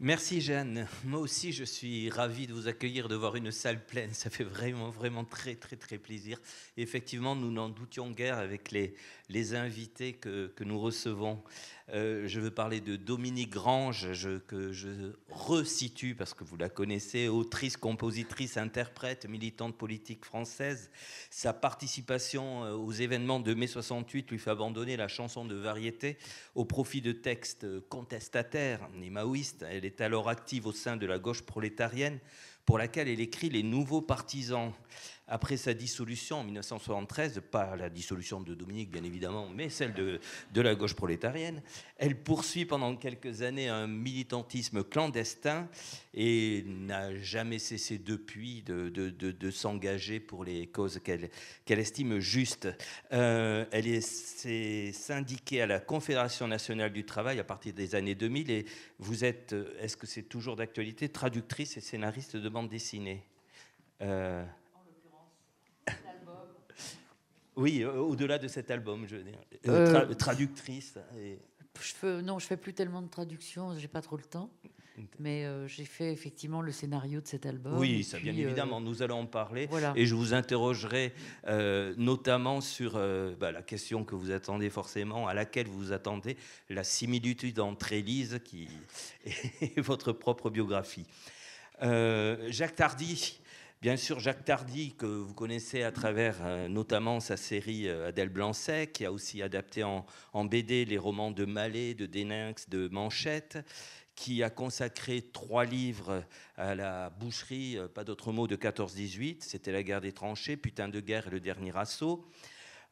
Merci Jeanne. Moi aussi, je suis ravi de vous accueillir, de voir une salle pleine. Ça fait vraiment, vraiment très, très, très plaisir. effectivement, nous n'en doutions guère avec les, les invités que, que nous recevons. Euh, je veux parler de Dominique Grange, que je resitue parce que vous la connaissez, autrice, compositrice, interprète, militante politique française. Sa participation euh, aux événements de mai 68 lui fait abandonner la chanson de variété au profit de textes contestataires ni maoïstes. Elle est alors active au sein de la gauche prolétarienne pour laquelle elle écrit Les Nouveaux Partisans après sa dissolution en 1973, pas la dissolution de Dominique bien évidemment, mais celle de, de la gauche prolétarienne, elle poursuit pendant quelques années un militantisme clandestin et n'a jamais cessé depuis de, de, de s'engager pour les causes qu'elle qu'elle estime justes. Euh, elle s'est syndiquée à la Confédération nationale du travail à partir des années 2000 et vous êtes, est-ce que c'est toujours d'actualité, traductrice et scénariste de bande dessinée euh, oui, euh, au-delà de cet album, je veux dire. Euh, euh, traductrice. Et... Je ne non, je fais plus tellement de traductions, j'ai pas trop le temps. Mais j'ai fait effectivement le scénario de cet album. Oui, ça, bien évidemment, nous allons en parler. Et je vous interrogerai notamment sur bah, la question que vous attendez forcément, à laquelle vous attendez, la similitude entre Élise qui... et votre propre biographie. Jacques Tardy, Bien sûr, Jacques Tardy, que vous connaissez à travers euh, notamment sa série euh, Adèle Blancet, qui a aussi adapté en, BD les romans de Mallet, de Déninx, de Manchette, qui a consacré trois livres euh, à la boucherie, pas d'autre mot, de 14-18, c'était la guerre des tranchées, putain de guerre et le dernier assaut.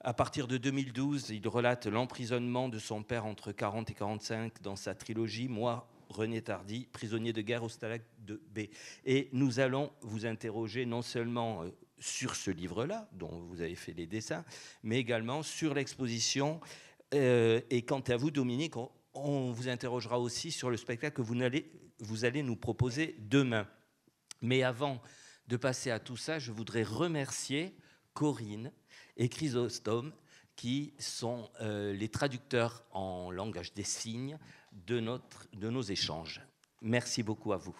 À partir de 2012, il relate l'emprisonnement de son père entre 40 et 45 dans sa trilogie Moi, René Tardy, prisonnier de guerre au Stalag de B. Et nous allons vous interroger non seulement euh, sur ce livre-là, dont vous avez fait les dessins, mais également sur l'exposition. Euh, et quant à vous, Dominique, on, vous interrogera aussi sur le spectacle que vous allez, vous allez nous proposer demain. Mais avant de passer à tout ça, je voudrais remercier Corinne et Chrysostome, qui sont euh, les traducteurs en langage des signes de, notre, de nos échanges. Merci beaucoup à vous.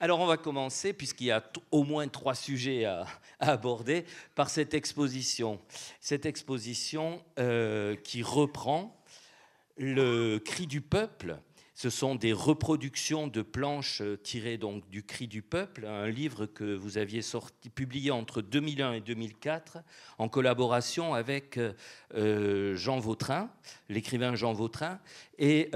Alors on va commencer, puisqu'il y a au moins trois sujets à, aborder, par cette exposition. Cette exposition euh, qui reprend le cri du peuple ce sont des reproductions de planches euh, tirées donc du Cri du peuple, un livre que vous aviez sorti, publié entre 2001 et 2004 en collaboration avec euh, euh, Jean Vautrin, l'écrivain Jean Vautrin, et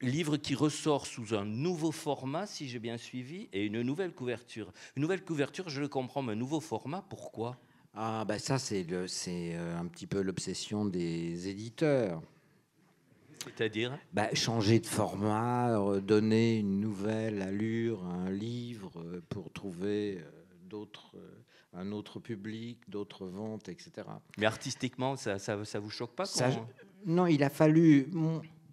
livre qui ressort sous un nouveau format, si j'ai bien suivi, et une nouvelle couverture. Une nouvelle couverture, je le comprends, mais un nouveau format, pourquoi ah ben ça c'est un petit peu l'obsession des éditeurs. C'est-à-dire bah, Changer de format, euh, donner une nouvelle allure à un livre euh, pour trouver euh, d'autres un autre public, d'autres ventes, etc. Mais artistiquement, ça ne vous choque pas Non, il a fallu...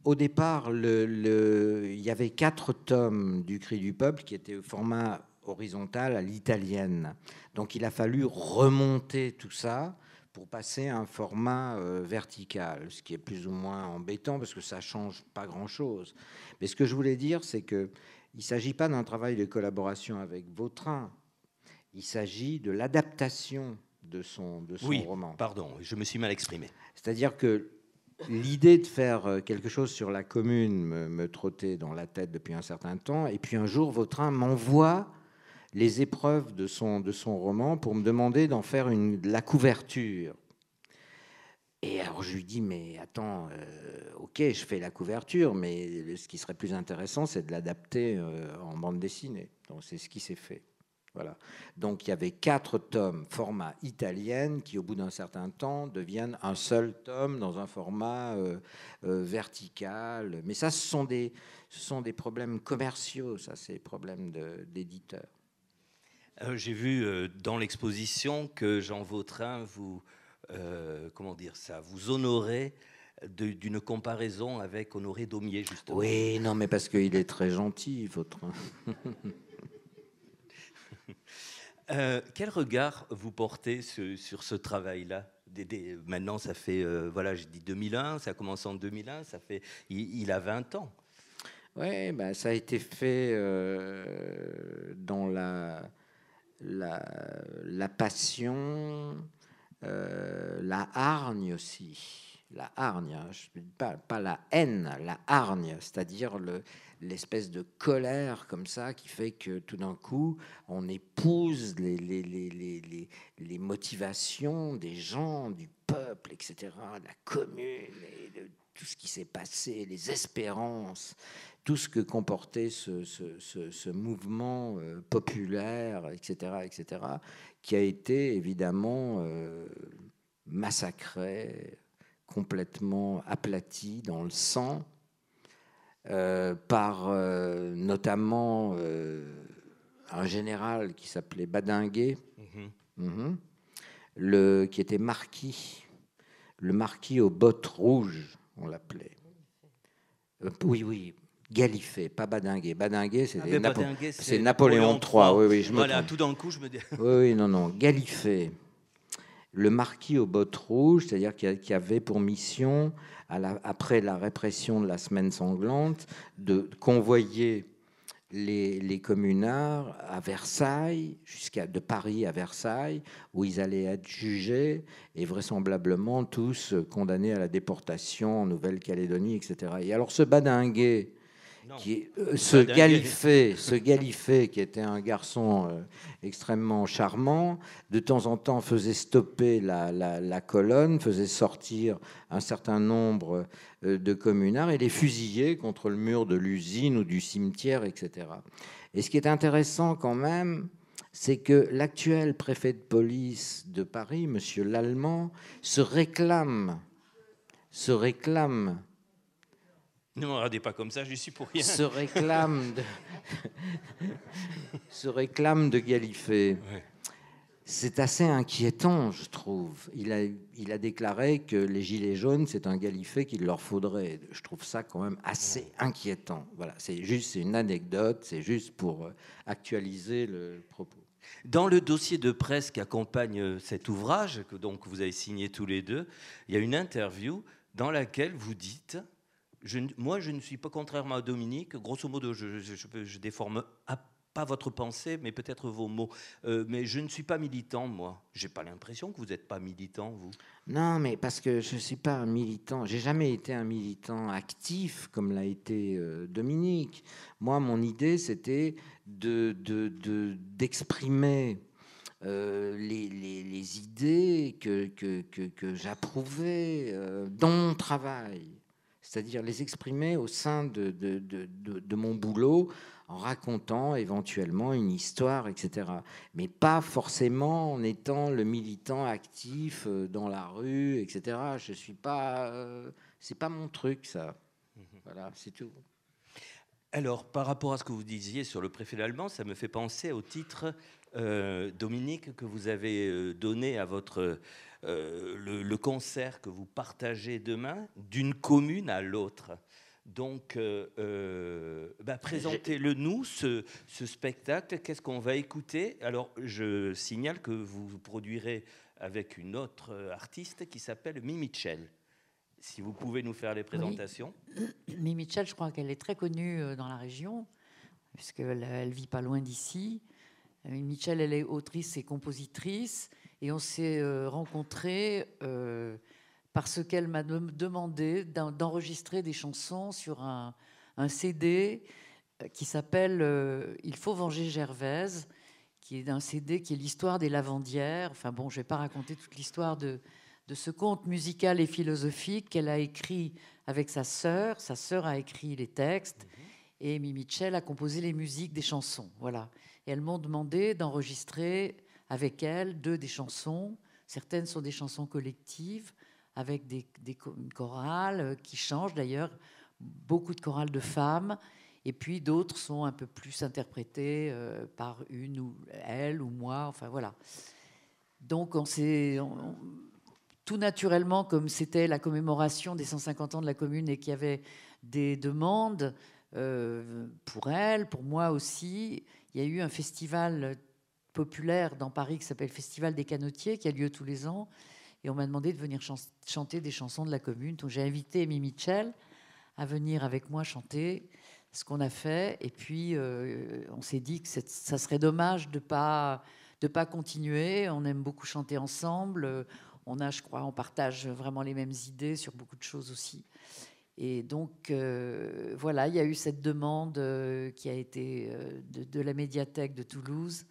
Au départ, le, il y avait quatre tomes du Cri du Peuple qui étaient au format horizontal à l'italienne. Donc il a fallu remonter tout ça pour passer à un format euh, vertical, ce qui est plus ou moins embêtant parce que ça change pas grand-chose. Mais ce que je voulais dire, c'est que il s'agit pas d'un travail de collaboration avec Vautrin, il s'agit de l'adaptation de son, de roman. Pardon, je me suis mal exprimé. C'est-à-dire que l'idée de faire euh, quelque chose sur la commune me, me, trottait dans la tête depuis un certain temps, et puis un jour, Vautrin m'envoie les épreuves de son, de son roman pour me demander d'en faire une, de la couverture. Et alors je lui dis, mais attends, euh, ok, je fais la couverture, mais ce qui serait plus intéressant, c'est de l'adapter euh, en bande dessinée. Donc c'est ce qui s'est fait. Voilà. Donc il y avait quatre tomes format italien qui, au bout d'un certain temps, deviennent un seul tome dans un format euh, vertical. Mais ça, ce sont des, ce sont des problèmes commerciaux, ça, c'est des problèmes d'éditeurs. Euh, j'ai vu euh, dans l'exposition que Jean Vautrin vous, euh, comment dire ça, vous honorait d'une comparaison avec Honoré Daumier, justement. Oui, non, mais parce qu'il est très gentil, Vautrin. quel regard vous portez sur, ce travail-là Maintenant, ça fait, voilà, j'ai dit 2001, ça commence en 2001, ça fait, il, a 20 ans. Oui, ben bah, ça a été fait dans la la, la passion, euh, la hargne aussi. La hargne, hein, pas, la haine, la hargne, c'est-à-dire l'espèce de colère comme ça qui fait que tout d'un coup on épouse les, les, motivations des gens, du peuple, etc., la commune, tout ce qui s'est passé, les espérances tout ce que comportait ce, mouvement euh, populaire, etc., etc., qui a été évidemment euh, massacré, complètement aplati dans le sang, euh, par notamment un général qui s'appelait Badinguet, mm-hmm. Mm-hmm, le, qui était marquis, le marquis aux bottes rouges, on l'appelait. oui, oui, Galifet, pas Badingué. Badinguet, c'est ah, Napoléon, III. Oui, oui, je voilà, tout d'un coup, je me dis. Oui, oui, non, non. Galifet, le marquis aux bottes rouges, c'est-à-dire qui avait pour mission, après la répression de la semaine sanglante, de convoyer les, communards à Versailles, jusqu'à de Paris à Versailles, où ils allaient être jugés et vraisemblablement tous condamnés à la déportation en Nouvelle-Calédonie, etc. Et alors ce Badingué... Euh, ce Galifet, ce qui était un garçon euh, extrêmement charmant, de temps en temps faisait stopper la, colonne, faisait sortir un certain nombre euh, de communards et les fusillait contre le mur de l'usine ou du cimetière, etc. Et ce qui est intéressant quand même, c'est que l'actuel préfet de police de Paris, Monsieur Lallemand, se réclame, se réclame ne me regardez pas comme ça, je suis pour rien. Se réclame de, se réclame de Galifet. C'est assez inquiétant, je trouve. Il a, il a déclaré que les Gilets jaunes, c'est un Galifet qu'il leur faudrait. Je trouve ça quand même assez inquiétant. Voilà, c'est juste une anecdote, c'est juste pour euh, actualiser le propos. Dans le dossier de presse qui accompagne euh, cet ouvrage, que donc vous avez signé tous les deux, il y a une interview dans laquelle vous dites moi, je ne suis pas, contrairement à Dominique, grosso modo, je, je, déforme pas votre pensée, mais peut-être vos mots. Euh, mais je ne suis pas militant, moi. J'ai pas l'impression que vous n'êtes pas militant, vous. Non, mais parce que je ne suis pas un militant. J'ai jamais été un militant actif comme l'a été euh, Dominique. Moi, mon idée, c'était d'exprimer. Euh, les, idées que j'approuvais dans mon travail c'est-à-dire les exprimer au sein de, de, mon boulot en racontant éventuellement une histoire, etc. Mais pas forcément en étant le militant actif euh, dans la rue, etc. Je suis pas, euh, c'est pas mon truc ça. Mhm. Voilà, c'est tout. Alors, par rapport à ce que vous disiez sur le préfet allemand, ça me fait penser au titre, euh, Dominique, que vous avez donné à votre euh, le, concert que vous partagez demain d'une commune à l'autre. Donc, euh, euh, bah, présentez-le nous, ce, spectacle. Qu'est-ce qu'on va écouter Alors, je signale que vous produirez avec une autre artiste qui s'appelle Mimi Si vous pouvez nous faire les présentations. Mimi je crois qu'elle est très connue dans la région, puisqu'elle vit pas loin d'ici. Mimi elle est autrice et compositrice. Et on s'est euh, rencontrés euh, parce qu'elle m'a demandé d'enregistrer des chansons sur un, CD euh, qui s'appelle Il faut venger Gervaise, qui est un CD qui est l'histoire des lavandières. Enfin bon, je ne vais pas raconter toute l'histoire de, ce conte musical et philosophique qu'elle a écrit avec sa sœur. Sa sœur a écrit les textes mhm. et Mimi Mitchell a composé les musiques des chansons. Voilà. Et elles m'ont demandé d'enregistrer avec elle deux des chansons. Certaines sont des chansons collectives avec des, chorales euh, qui changent d'ailleurs, beaucoup de chorales de femmes. Et puis d'autres sont un peu plus interprétées euh, par une ou elle ou moi. Enfin voilà. Donc on tout naturellement, comme c'était la commémoration des 150 ans de la commune et qu'il y avait des demandes euh, pour elle, pour moi aussi, il y a eu un festival populaire dans Paris qui s'appelle Festival des Canotiers, qui a lieu tous les ans. Et on m'a demandé de venir chanter des chansons de la commune. Donc j'ai invité Amy Mitchell à venir avec moi chanter ce qu'on a fait. Et puis euh, on s'est dit que ça serait dommage de ne pas, de pas continuer. On aime beaucoup chanter ensemble. On a, je crois, on partage vraiment les mêmes idées sur beaucoup de choses aussi. Et donc, euh, voilà, il y a eu cette demande euh, qui a été de, la médiathèque de Toulouse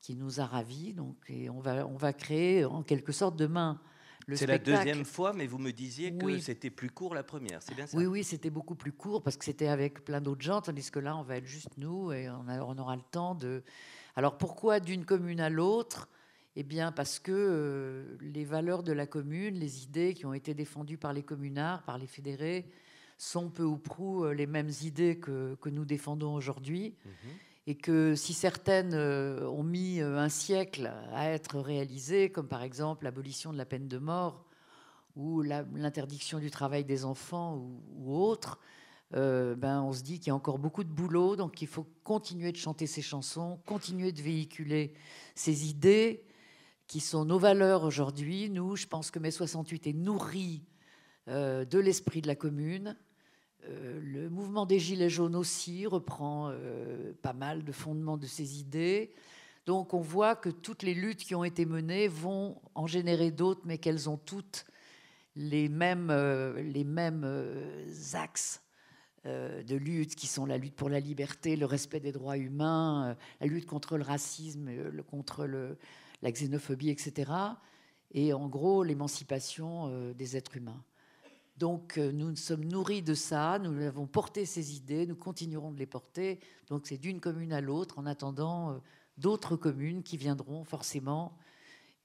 qui nous a ravis. Donc, et on, va, on va créer en quelque sorte demain. le C'est la deuxième fois, mais vous me disiez que c'était plus court la première, c'est bien ça Oui, oui, c'était beaucoup plus court parce que c'était avec plein d'autres gens, tandis que là, on va être juste nous et on, on aura le temps de. Alors pourquoi d'une commune à l'autre Eh bien, parce que euh, les valeurs de la commune, les idées qui ont été défendues par les communards, par les fédérés, sont peu ou prou euh, les mêmes idées que, que nous défendons aujourd'hui. Mhm et que si certaines euh, ont mis euh, un siècle à être réalisées, comme par exemple l'abolition de la peine de mort ou l'interdiction du travail des enfants ou, autres, euh, ben, on se dit qu'il y a encore beaucoup de boulot, donc il faut continuer de chanter ces chansons, continuer de véhiculer ces idées qui sont nos valeurs aujourd'hui. Nous, je pense que mai 68 est nourri de l'esprit de la commune, euh, le mouvement des Gilets jaunes aussi reprend euh, pas mal de fondements de ces idées. Donc on voit que toutes les luttes qui ont été menées vont en générer d'autres, mais qu'elles ont toutes les mêmes, euh, les mêmes axes de lutte, qui sont la lutte pour la liberté, le respect des droits humains, la lutte contre le racisme, contre le, la xénophobie, etc. Et en gros, l'émancipation des êtres humains. Donc euh, nous nous sommes nourris de ça, nous avons porté ces idées, nous continuerons de les porter. Donc c'est d'une commune à l'autre en attendant euh, d'autres communes qui viendront forcément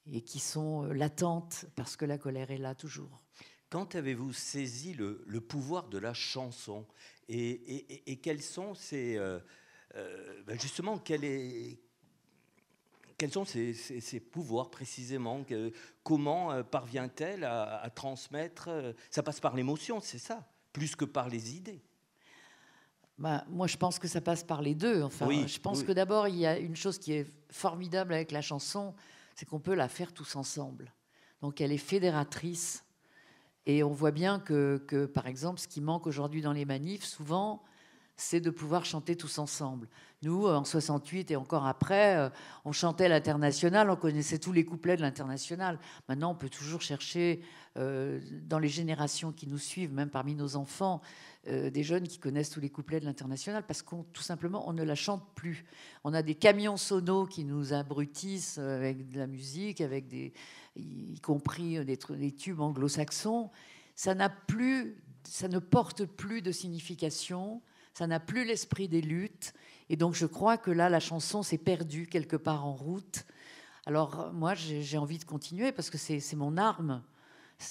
et qui sont euh, latentes parce que la colère est là toujours. Quand avez-vous saisi le, pouvoir de la chanson et, quels sont ces... Ben justement, quel est, quels sont ses, pouvoirs précisément que, Comment euh, parvient-elle à, transmettre euh, Ça passe par l'émotion, c'est ça, plus que par les idées. Ben, moi, je pense que ça passe par les deux. Enfin, je pense que d'abord, il y a une chose qui est formidable avec la chanson, c'est qu'on peut la faire tous ensemble. Donc, elle est fédératrice. Et on voit bien que par exemple, ce qui manque aujourd'hui dans les manifs, souvent, c'est de pouvoir chanter tous ensemble. Nous, euh, en 68 et encore après, euh, on chantait l'international, on connaissait tous les couplets de l'international. Maintenant, on peut toujours chercher euh, dans les générations qui nous suivent, même parmi nos enfants, des jeunes qui connaissent tous les couplets de l'international, parce qu'on tout simplement, on ne la chante plus. On a des camions sonos qui nous abrutissent avec de la musique, avec des, y compris des, des tubes anglo-saxons. Ça n'a plus, ça ne porte plus de signification ça n'a plus l'esprit des luttes. Et donc je crois que là, la chanson s'est perdue quelque part en route. Alors moi, j'ai envie de continuer parce que c'est mon arme.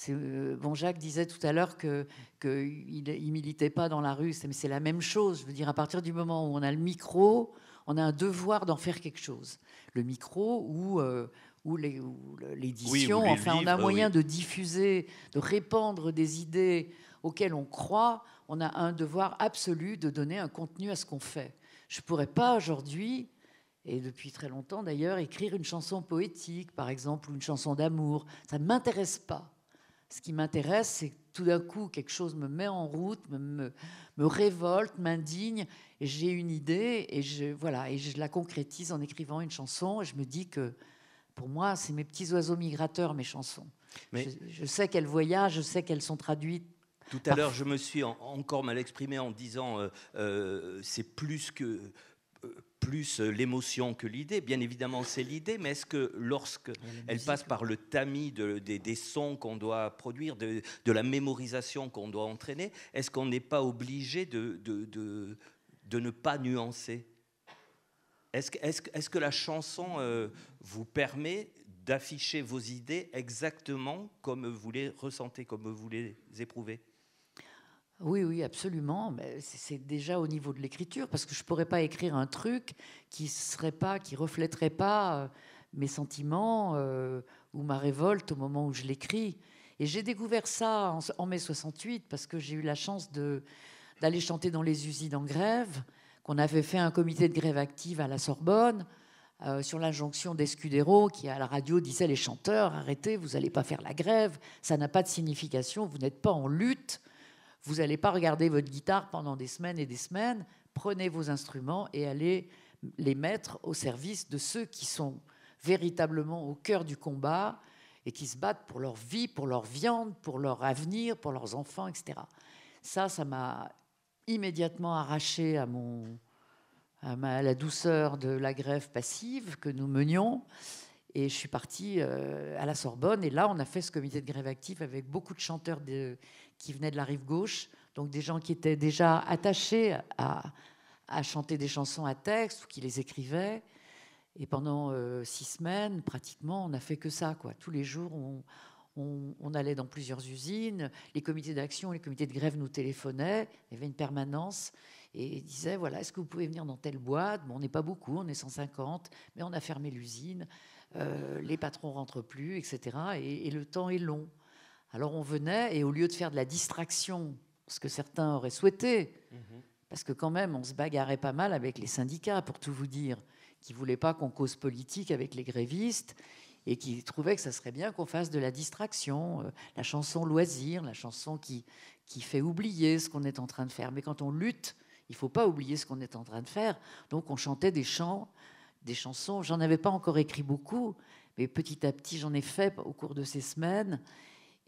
Euh, bon, Jacques disait tout à l'heure qu'il que ne militait pas dans la rue, mais c'est la même chose. Je veux dire, à partir du moment où on a le micro, on a un devoir d'en faire quelque chose. Le micro ou, euh, ou l'édition, enfin, on a moyen de diffuser, de répandre des idées auxquelles on croit on a un devoir absolu de donner un contenu à ce qu'on fait. Je ne pourrais pas aujourd'hui, et depuis très longtemps d'ailleurs, écrire une chanson poétique, par exemple, ou une chanson d'amour. Ça ne m'intéresse pas. Ce qui m'intéresse, c'est que tout d'un coup, quelque chose me met en route, me, révolte, m'indigne, et j'ai une idée, et je, voilà, et je la concrétise en écrivant une chanson, et je me dis que pour moi, c'est mes petits oiseaux migrateurs, mes chansons. je sais qu'elles voyagent, je sais qu'elles sont traduites tout à l'heure, je me suis encore mal exprimé en disant euh, euh, c'est plus que euh, plus l'émotion que l'idée. Bien évidemment, c'est l'idée, mais est-ce que lorsque elle passe par le tamis de, des sons qu'on doit produire, de, la mémorisation qu'on doit entraîner, est-ce qu'on n'est pas obligé de, ne pas nuancer Est-ce que, est que, la chanson vous permet d'afficher vos idées exactement comme vous les ressentez, comme vous les éprouvez oui, oui, absolument. Mais c'est déjà au niveau de l'écriture, parce que je ne pourrais pas écrire un truc qui serait pas, qui reflèterait pas euh, mes sentiments euh, ou ma révolte au moment où je l'écris. Et j'ai découvert ça en, mai 68 parce que j'ai eu la chance d'aller chanter dans les usines en grève, qu'on avait fait un comité de grève active à la Sorbonne. Euh, sur l'injonction d'Escudero, qui à la radio disait les chanteurs, arrêtez, vous n'allez pas faire la grève, ça n'a pas de signification, vous n'êtes pas en lutte, vous n'allez pas regarder votre guitare pendant des semaines et des semaines. Prenez vos instruments et allez les mettre au service de ceux qui sont véritablement au cœur du combat et qui se battent pour leur vie, pour leur viande, pour leur avenir, pour leurs enfants, etc. Ça, ça m'a immédiatement arraché à mon à, la douceur de la grève passive que nous menions. Et je suis partie euh, à la Sorbonne. Et là, on a fait ce comité de grève active avec beaucoup de chanteurs de, qui venaient de la rive gauche, donc des gens qui étaient déjà attachés à, chanter des chansons à texte ou qui les écrivaient. Et pendant euh, six semaines, pratiquement, on n'a fait que ça. Quoi. Tous les jours, on, allait dans plusieurs usines. Les comités d'action, les comités de grève nous téléphonaient. Il y avait une permanence. Et disaient, voilà, est-ce que vous pouvez venir dans telle boîte On n'est pas beaucoup, on est 150, mais on a fermé l'usine. Euh, les patrons rentrent plus, etc. et le temps est long. Alors on venait et au lieu de faire de la distraction, ce que certains auraient souhaité, mhm. parce que quand même on se bagarrait pas mal avec les syndicats, pour tout vous dire, qui ne voulaient pas qu'on cause politique avec les grévistes et qui trouvaient que ça serait bien qu'on fasse de la distraction, euh, la chanson loisir, la chanson qui, qui fait oublier ce qu'on est en train de faire. Mais quand on lutte, il ne faut pas oublier ce qu'on est en train de faire. Donc on chantait des chants, des chansons. J'en avais pas encore écrit beaucoup, mais petit à petit j'en ai fait au cours de ces semaines.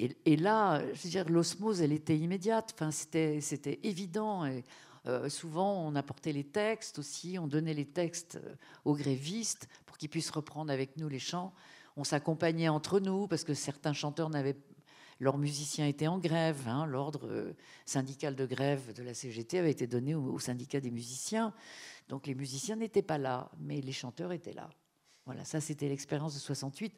Et, là, je veux dire, l'osmose, elle était immédiate. Enfin, c'était, c'était évident. Et, euh, souvent, on apportait les textes aussi, on donnait les textes euh, aux grévistes pour qu'ils puissent reprendre avec nous les chants. On s'accompagnait entre nous parce que certains chanteurs n'avaient leurs musiciens étaient en grève. Hein. L'ordre euh, syndical de grève de la CGT avait été donné au, au syndicat des musiciens. Donc les musiciens n'étaient pas là, mais les chanteurs étaient là. Voilà, ça c'était l'expérience de 68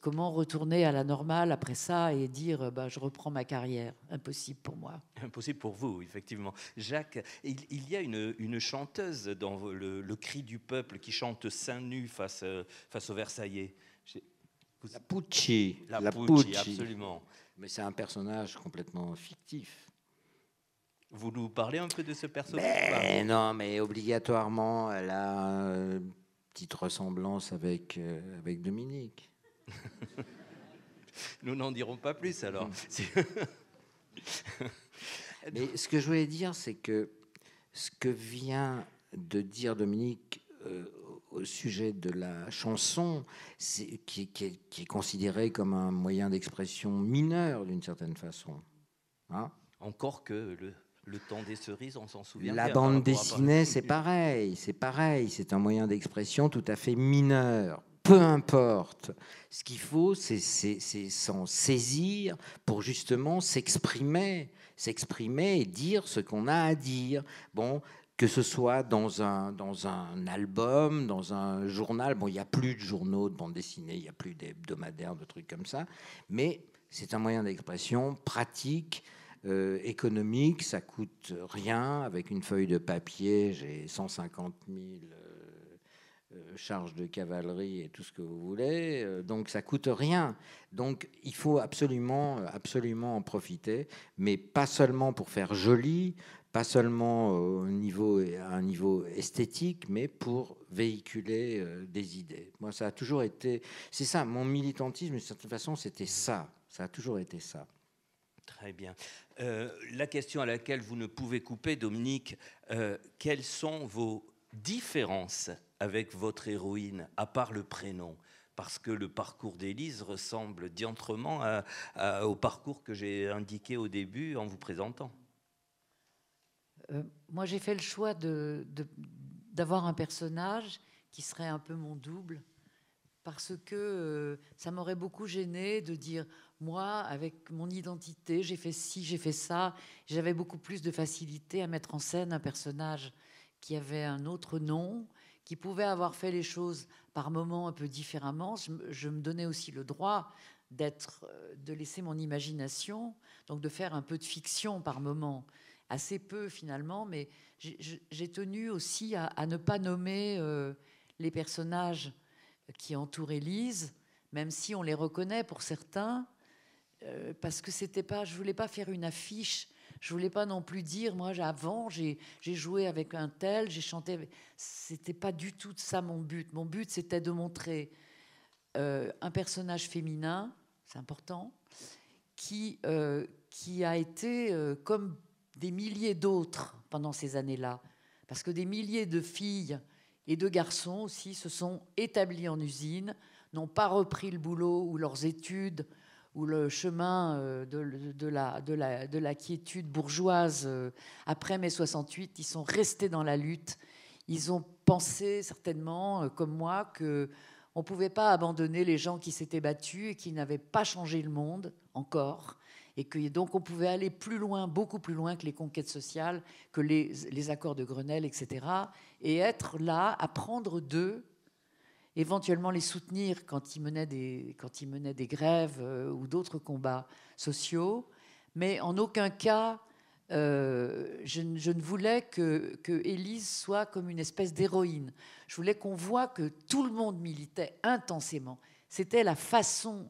comment retourner à la normale après ça et dire bah, je reprends ma carrière Impossible pour moi. Impossible pour vous, effectivement. Jacques, il, y a une, chanteuse dans le, cri du peuple qui chante seins nus face, face aux Versaillais. La Pucci. La, Pucci, absolument. Mais c'est un personnage complètement fictif. Vous nous parlez un peu de ce personnage Non, mais obligatoirement, elle a une euh, petite ressemblance avec, euh, avec Dominique. Nous n'en dirons pas plus alors. Mm. Mais ce que je voulais dire, c'est que ce que vient de dire Dominique euh, au sujet de la chanson, qui, est, considéré considérée comme un moyen d'expression mineur d'une certaine façon. Hein Encore que le, temps des cerises, on s'en souvient. La bande dessinée, c'est pareil, c'est pareil, c'est un moyen d'expression tout à fait mineur peu importe. Ce qu'il faut, c'est s'en saisir pour justement s'exprimer, s'exprimer et dire ce qu'on a à dire. Bon, que ce soit dans un, dans un album, dans un journal. Bon, il n'y a plus de journaux de bande dessinée, il n'y a plus d'hebdomadaires, de trucs comme ça. Mais c'est un moyen d'expression pratique, euh, économique, ça coûte rien. Avec une feuille de papier, j'ai 150 000 euh, charge de cavalerie et tout ce que vous voulez. Euh, donc ça coûte rien. Donc il faut absolument, euh, absolument en profiter, mais pas seulement pour faire joli, pas seulement au niveau, à un niveau esthétique, mais pour véhiculer des idées. Moi, ça a toujours été, c'est ça, mon militantisme, de certaine façon, c'était ça. Ça a toujours été ça. Très bien. la question à laquelle vous ne pouvez couper, Dominique, quelles sont vos différences avec votre héroïne, à part le prénom parce que le parcours d'Élise ressemble diantrement au parcours que j'ai indiqué au début en vous présentant. Euh, moi, j'ai fait le choix d'avoir un personnage qui serait un peu mon double, parce que euh, ça m'aurait beaucoup gêné de dire, moi, avec mon identité, j'ai fait ci, j'ai fait ça. J'avais beaucoup plus de facilité à mettre en scène un personnage qui avait un autre nom, qui pouvait avoir fait les choses par moments un peu différemment, je, me donnais aussi le droit d'être, euh, de laisser mon imagination, donc de faire un peu de fiction par moments, assez peu finalement, mais j'ai tenu aussi à, ne pas nommer euh, les personnages qui entourent Élise, même si on les reconnaît pour certains, euh, parce que c'était pas, je voulais pas faire une affiche je voulais pas non plus dire, moi, avant, j'ai joué avec un tel, j'ai chanté. C'était pas du tout ça mon but. Mon but, c'était de montrer euh, un personnage féminin, c'est important, qui, euh, qui a été euh, comme des milliers d'autres pendant ces années-là. Parce que des milliers de filles et de garçons aussi se sont établis en usine, n'ont pas repris le boulot ou leurs études ou le chemin euh, de, la, de, de, la, quiétude bourgeoise euh, après mai 68, ils sont restés dans la lutte. Ils ont pensé certainement, euh, comme moi, que on ne pouvait pas abandonner les gens qui s'étaient battus et qui n'avaient pas changé le monde encore. Et que donc on pouvait aller plus loin, beaucoup plus loin que les conquêtes sociales, que les, accords de Grenelle, etc. Et être là, à prendre d'eux éventuellement les soutenir quand ils menaient des, quand des grèves euh, ou d'autres combats sociaux, mais en aucun cas euh, je, ne voulais que, que soit comme une espèce d'héroïne. Je voulais qu'on voit que tout le monde militait intensément. C'était la façon,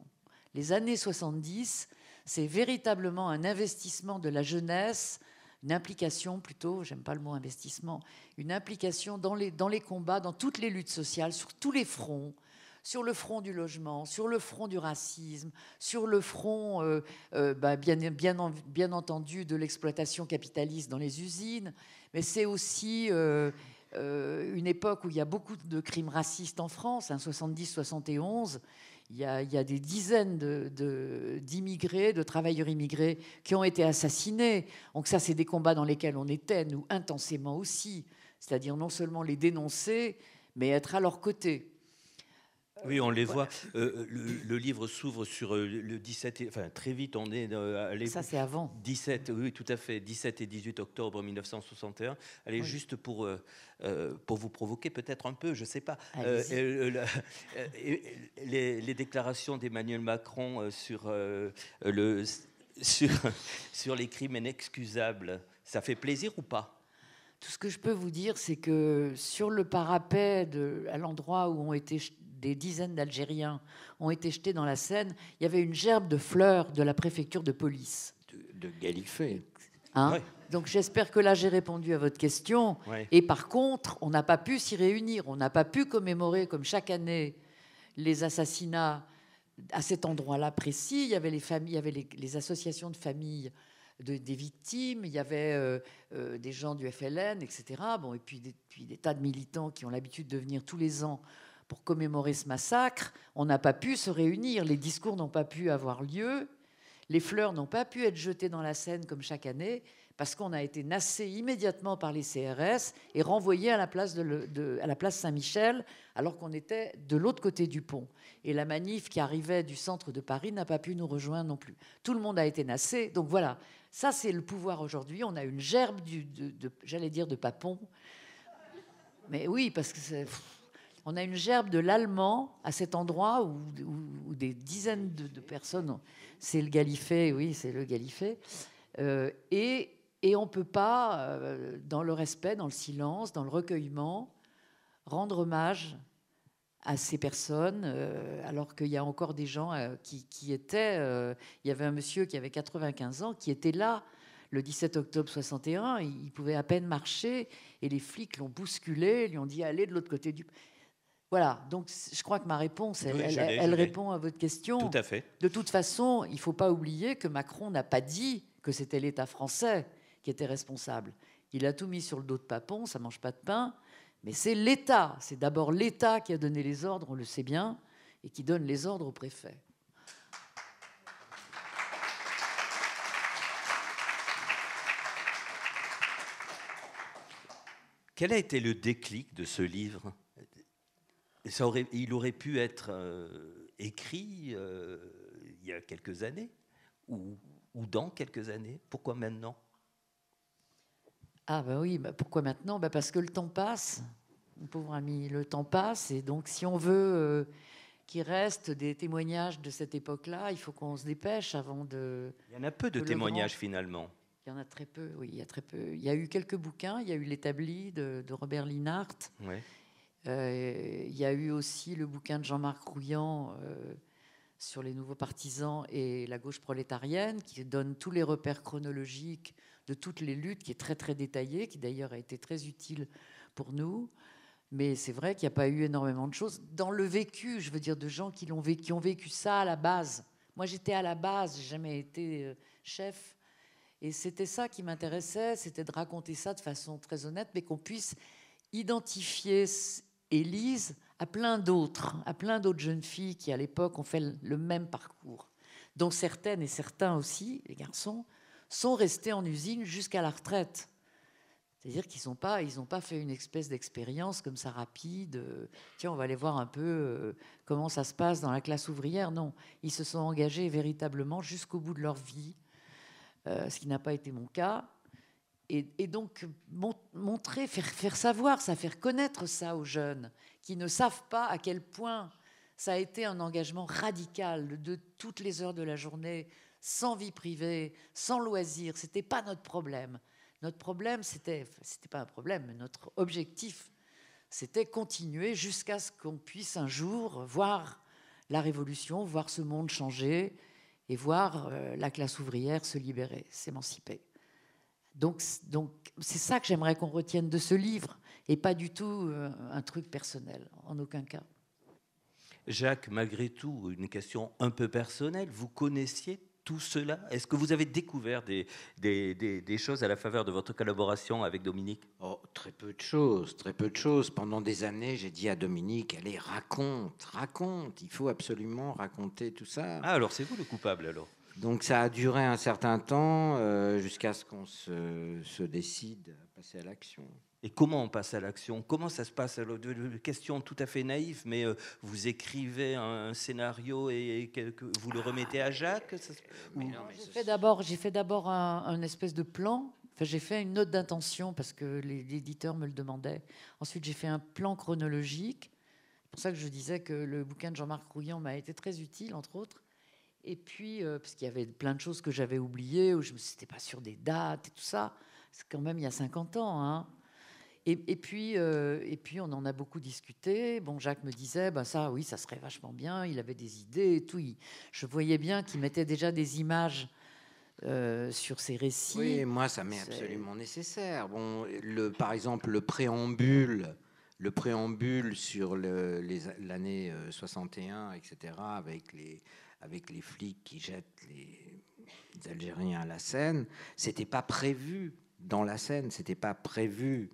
les années 70, c'est véritablement un investissement de la jeunesse une implication plutôt, j'aime pas le mot investissement, une implication dans les, dans les combats, dans toutes les luttes sociales, sur tous les fronts, sur le front du logement, sur le front du racisme, sur le front, euh, euh, bah, bien, bien, bien, entendu, de l'exploitation capitaliste dans les usines, mais c'est aussi euh, une époque où il y a beaucoup de crimes racistes en France, 70-71. Hein, il y, a, des dizaines d'immigrés, de, de, travailleurs immigrés qui ont été assassinés. Donc ça, c'est des combats dans lesquels on était, nous, intensément aussi. C'est-à-dire non seulement les dénoncer, mais être à leur côté. Oui, on les voit. Euh, le, livre s'ouvre sur euh, le 17, enfin très vite, on est euh, Ça, c'est avant. 17, oui, tout à fait. 17 et 18 octobre 1961. Allez, juste pour, pour vous provoquer peut-être un peu, je ne sais pas. les, déclarations d'Emmanuel Macron sur, le, sur, sur les crimes inexcusables, ça fait plaisir ou pas tout ce que je peux vous dire, c'est que sur le parapet, à l'endroit où ont été des dizaines d'Algériens ont été jetés dans la Seine, il y avait une gerbe de fleurs de la préfecture de police. De, de hein Donc j'espère que là j'ai répondu à votre question. Et par contre, on n'a pas pu s'y réunir, on n'a pas pu commémorer comme chaque année les assassinats à cet endroit-là précis. Il y avait les familles, il y avait les, associations de familles des victimes, il y avait euh, euh, des gens du FLN, etc. Bon, et puis des tas de militants qui ont l'habitude de venir tous les ans pour commémorer ce massacre, on n'a pas pu se réunir, les discours n'ont pas pu avoir lieu, les fleurs n'ont pas pu être jetées dans la Seine comme chaque année, parce qu'on a été nassé immédiatement par les CRS et renvoyé à la place, de la place Saint-Michel, alors qu'on était de l'autre côté du pont. Et la manif qui arrivait du centre de Paris n'a pas pu nous rejoindre non plus. Tout le monde a été nassé. Donc voilà, ça c'est le pouvoir aujourd'hui. On a une gerbe, du, de, j'allais dire, de papon. Mais oui, parce que c'est on a une gerbe de l'allemand à cet endroit où, des dizaines de, personnes. C'est le Galifet, oui, c'est le Galifet. Euh, et, on ne peut pas, euh, dans le respect, dans le silence, dans le recueillement, rendre hommage à ces personnes, euh, alors qu'il y a encore des gens qui, étaient. il y avait un monsieur qui avait 95 ans qui était là le 17 octobre 61, il pouvait à peine marcher et les flics l'ont bousculé, lui ont dit allez de l'autre côté du. Voilà, donc je crois que ma réponse, elle, répond à votre question. Tout à fait. De toute façon, il ne faut pas oublier que Macron n'a pas dit que c'était l'État français qui était responsable. Il a tout mis sur le dos de Papon, ça ne mange pas de pain, mais c'est l'État, c'est d'abord l'État qui a donné les ordres, on le sait bien, et qui donne les ordres au préfet. Quel a été le déclic de ce livre il aurait pu être euh, écrit euh, il y a quelques années ou, dans quelques années. Pourquoi maintenant Ah ben oui, bah pourquoi maintenant bah Parce que le temps passe, mon pauvre ami, le temps passe. Et donc si on veut euh, qu'il reste des témoignages de cette époque-là, il faut qu'on se dépêche avant de... Il y en a peu de, témoignages finalement. Il y en a très peu, oui, il y a très peu. Il y a eu quelques bouquins, il y a eu L'établi de, Robert Linhart. Ouais. Euh, il y a eu aussi le bouquin de Jean-Marc Rouillant euh, sur les nouveaux partisans et la gauche prolétarienne, qui donne tous les repères chronologiques de toutes les luttes, qui est très très détaillé, qui d'ailleurs a été très utile pour nous. Mais c'est vrai qu'il n'y a pas eu énormément de choses dans le vécu, je veux dire, de gens qui vécu, qui ont vécu ça à la base. Moi, j'étais à la base, j'ai jamais été euh, chef, et c'était ça qui m'intéressait, c'était de raconter ça de façon très honnête, mais qu'on puisse identifier Élise à plein d'autres, à plein d'autres jeunes filles qui, à l'époque, ont fait le même parcours, dont certaines et certains aussi, les garçons, sont restés en usine jusqu'à la retraite. C'est-à-dire qu'ils n'ont pas, pas fait une espèce d'expérience comme ça rapide. Euh, tiens, on va aller voir un peu euh, comment ça se passe dans la classe ouvrière. Non, ils se sont engagés véritablement jusqu'au bout de leur vie, euh, ce qui n'a pas été mon cas. Et, donc montrer, faire, savoir ça, faire connaître ça aux jeunes qui ne savent pas à quel point ça a été un engagement radical de toutes les heures de la journée, sans vie privée, sans loisirs. C'était pas notre problème. Notre problème, c'était, c'était pas un problème, mais notre objectif, c'était continuer jusqu'à ce qu'on puisse un jour voir la révolution, voir ce monde changer et voir euh, la classe ouvrière se libérer, s'émanciper. Donc, c'est ça que j'aimerais qu'on retienne de ce livre et pas du tout euh, un truc personnel, en aucun cas. Jacques, malgré tout, une question un peu personnelle. Vous connaissiez tout cela Est-ce que vous avez découvert des, choses à la faveur de votre collaboration avec Dominique oh, Très peu de choses, très peu de choses. Pendant des années, j'ai dit à Dominique, allez, raconte, raconte, il faut absolument raconter tout ça. Ah, alors c'est vous le coupable alors donc ça a duré un certain temps euh, jusqu'à ce qu'on se, décide à passer à l'action. Et comment on passe à l'action Comment ça se passe Question tout à fait naïve, mais euh, vous écrivez un, scénario et, vous le remettez à Jacques J'ai fait d'abord un, espèce de plan. Enfin, j'ai fait une note d'intention parce que l'éditeur me le demandait. Ensuite, j'ai fait un plan chronologique. C'est pour ça que je disais que le bouquin de Jean-Marc Rouillant m'a été très utile, entre autres et puis, euh, parce qu'il y avait plein de choses que j'avais oubliées, où je ne pas sûr des dates et tout ça. C'est quand même il y a 50 ans. Hein. Et, puis, euh, et puis, on en a beaucoup discuté. Bon, Jacques me disait, ben ça, oui, ça serait vachement bien. Il avait des idées et tout. je voyais bien qu'il mettait déjà des images euh, sur ses récits. Oui, moi, ça m'est absolument nécessaire. Bon, le, par exemple, le préambule le préambule sur l'année 61, etc., avec les, avec les flics qui jettent les, Algériens à la Seine, c'était pas prévu dans la Seine, c'était pas prévu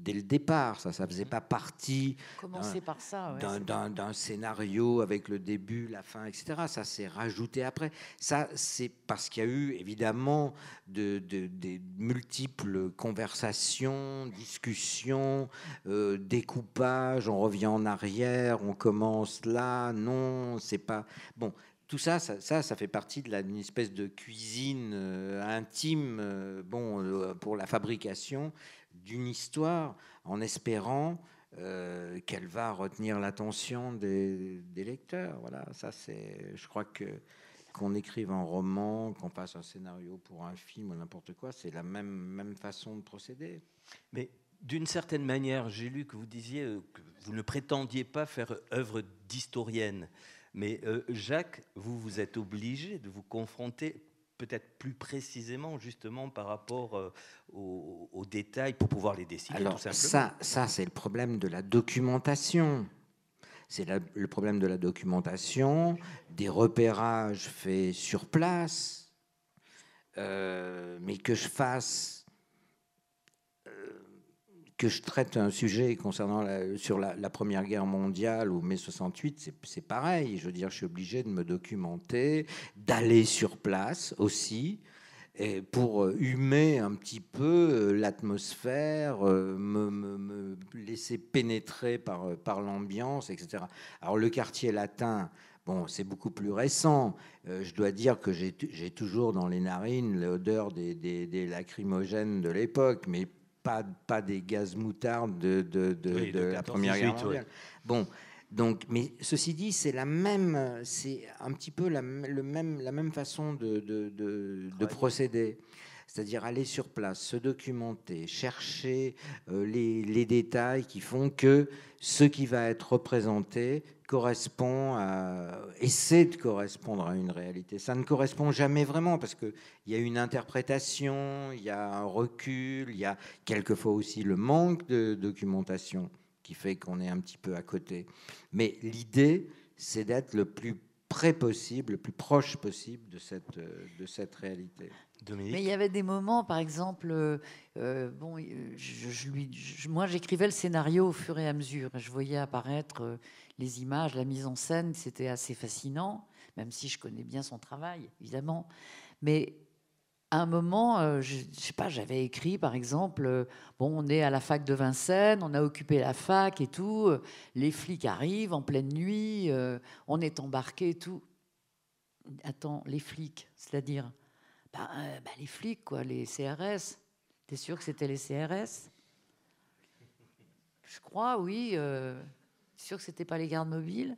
dès le départ. Ça, ne faisait mmh. pas partie d'un scénario avec le début, la fin, etc. Ça s'est rajouté après. Ça, c'est parce qu'il y a eu évidemment de, des multiples conversations, discussions, découpage. Euh, découpages. On revient en arrière, on commence là. Non, c'est pas bon tout ça, ça, ça, fait partie d'une espèce de cuisine euh, intime, euh, bon, pour la fabrication d'une histoire en espérant euh, qu'elle va retenir l'attention des, lecteurs. Voilà, ça c'est. Je crois que qu'on écrive un roman, qu'on passe un scénario pour un film ou n'importe quoi, c'est la même, même façon de procéder. Mais d'une certaine manière, j'ai lu que vous disiez euh, que vous ne prétendiez pas faire œuvre d'historienne. Mais euh, Jacques, vous vous êtes obligé de vous confronter peut-être plus précisément justement par rapport euh, aux, détails pour pouvoir les décider Alors, tout simplement. ça, ça c'est le problème de la documentation. C'est le problème de la documentation, des repérages faits sur place, euh, mais que je fasse que je traite un sujet concernant la, sur la, Première Guerre mondiale ou mai 68, c'est pareil. Je veux dire, je suis obligé de me documenter, d'aller sur place aussi. Et pour euh, humer un petit peu euh, l'atmosphère, euh, me, laisser pénétrer par, par l'ambiance, etc. Alors le quartier latin, Bon, c'est beaucoup plus récent. je dois dire que j'ai toujours dans les narines l'odeur des, des, lacrymogènes de l'époque, mais pas, des gaz moutardes de, la Première Guerre mondiale. Bon, donc, mais ceci dit, c'est la même, c'est un petit peu la, le même, la même façon de, procéder c'est-à-dire aller sur place, se documenter, chercher euh, les, détails qui font que ce qui va être représenté correspond essaie de correspondre à une réalité. Ça ne correspond jamais vraiment parce qu'il y a une interprétation, il y a un recul, il y a quelquefois aussi le manque de documentation qui fait qu'on est un petit peu à côté. Mais l'idée, c'est d'être le plus près possible, le plus proche possible de cette euh, réalité. Mais il y avait des moments, par exemple, euh, euh, bon, euh, je, lui, moi j'écrivais le scénario au fur et à mesure. Je voyais apparaître les images, la mise en scène, c'était assez fascinant, même si je connais bien son travail, évidemment. Mais à un moment, je, je sais pas, j'avais écrit par exemple, bon, on est à la fac de Vincennes, on a occupé la fac et tout, les flics arrivent en pleine nuit, on est embarqué et tout. Attends, les flics, c'est-à-dire bah, euh, bah, les flics, quoi, les CRS. T'es sûr que c'était les CRS Je crois, oui. Euh, t'es sûr que c'était pas les gardes mobiles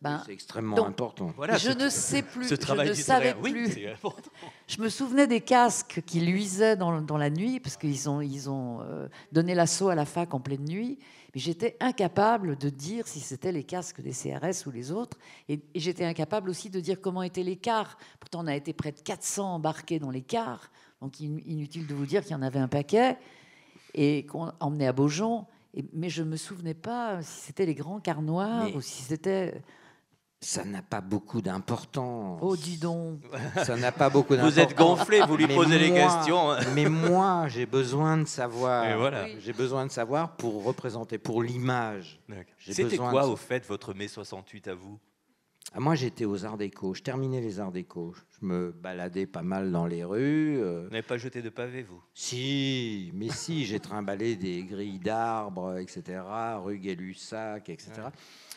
ben, c'est extrêmement important. je ne sais plus, ce travail je ne savais plus. Je me souvenais des casques qui luisaient dans, la nuit, parce qu'ils ont, ils ont euh, donné l'assaut à la fac en pleine nuit. Mais j'étais incapable de dire si c'était les casques des CRS ou les autres. Et, j'étais incapable aussi de dire comment étaient les l'écart. Pourtant, on a été près de 400 embarqués dans l'écart. Donc, inutile de vous dire qu'il y en avait un paquet et qu'on emmenait à Beaujon. mais je ne me souvenais pas si c'était les grands cars noirs ou si c'était ça n'a pas beaucoup d'importance. Oh, dis donc Ça n'a pas beaucoup d'importance. Vous êtes gonflé, vous lui posez les questions. mais moi, j'ai besoin de savoir. J'ai besoin de savoir pour représenter, pour l'image. C'était quoi, au fait, votre mai 68 à vous moi, j'étais aux Arts Déco. Je terminais les Arts Déco. Je me baladais pas mal dans les rues. Euh. Vous n'avez pas jeté de pavés, vous Si, mais si, j'ai trimballé des grilles d'arbres, etc., rue Gay-Lussac, etc.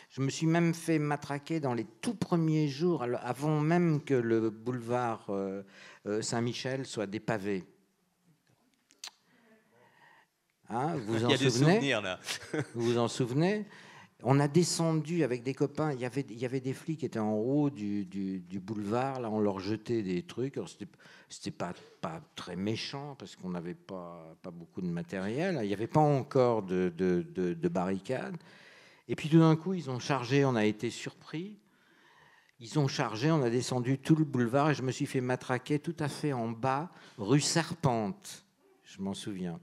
Je me suis même fait matraquer dans les tout premiers jours, avant même que le boulevard euh, euh, Saint-Michel soit dépavé. Hein, vous en souvenez des vous vous en souvenez on a descendu avec des copains. Il y avait, des flics qui étaient en haut du, boulevard. Là, on leur jetait des trucs. C'était pas, pas très méchant parce qu'on n'avait pas, pas beaucoup de matériel. Il n'y avait pas encore de, de, de barricades. Et puis tout d'un coup, ils ont chargé. On a été surpris. Ils ont chargé. On a descendu tout le boulevard et je me suis fait matraquer tout à fait en bas, rue Serpente. Je m'en souviens.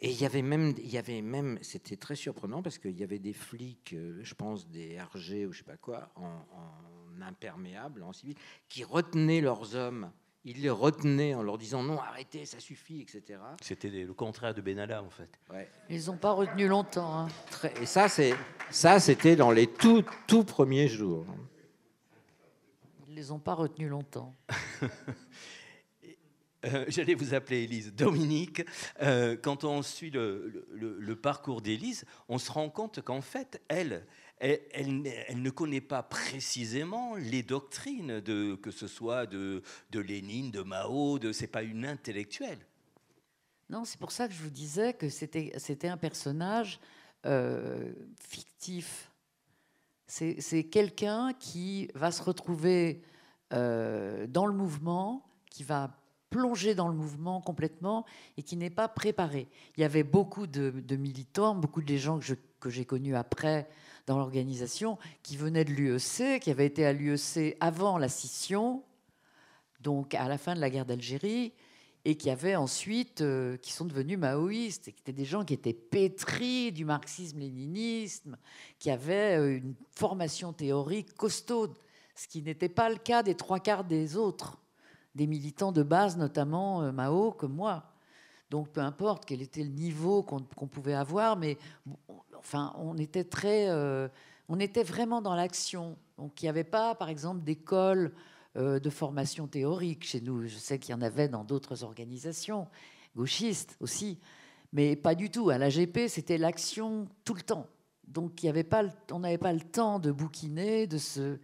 Et il y avait même, il y avait même, c'était très surprenant parce qu'il y avait des flics, euh, je pense des RG ou je sais pas quoi, en, en imperméable, en civil, qui retenaient leurs hommes. Ils les retenaient en leur disant non, arrêtez, ça suffit, etc. C'était le contraire de Benalla en fait. Ouais. Ils n'ont pas retenu longtemps. Hein. Et ça, c'est ça, c'était dans les tout tout premiers jours. Ils les ont pas retenus longtemps. Euh, j'allais vous appeler Élise, Dominique, euh, quand on suit le, parcours d'Élise, on se rend compte qu'en fait, elle, elle, elle, ne connaît pas précisément les doctrines, de, que ce soit de, de Lénine, de Mao, de, c'est pas une intellectuelle. Non, c'est pour ça que je vous disais que c'était, c'était un personnage euh, fictif. c'est quelqu'un qui va se retrouver dans le mouvement, qui va plongé dans le mouvement complètement et qui n'est pas préparé. Il y avait beaucoup de, militants, beaucoup de gens que j'ai connus après dans l'organisation, qui venaient de l'UEC, qui avaient été à l'UEC avant la scission, donc à la fin de la guerre d'Algérie, et qui avaient ensuite, euh, qui sont devenus maoïstes, et qui étaient des gens qui étaient pétris du marxisme-léninisme, qui avaient euh, une formation théorique costaude ce qui n'était pas le cas des trois quarts des autres des militants de base, notamment euh, Mao, comme moi. Donc peu importe quel était le niveau qu'on pouvait avoir, mais enfin, on était très. Euh, on était vraiment dans l'action. Donc il n'y avait pas, par exemple, d'école euh, de formation théorique chez nous. Je sais qu'il y en avait dans d'autres organisations, gauchistes aussi, mais pas du tout. À l'AGP, c'était l'action tout le temps. Donc il y avait pas, on n'avait pas le temps de bouquiner, de se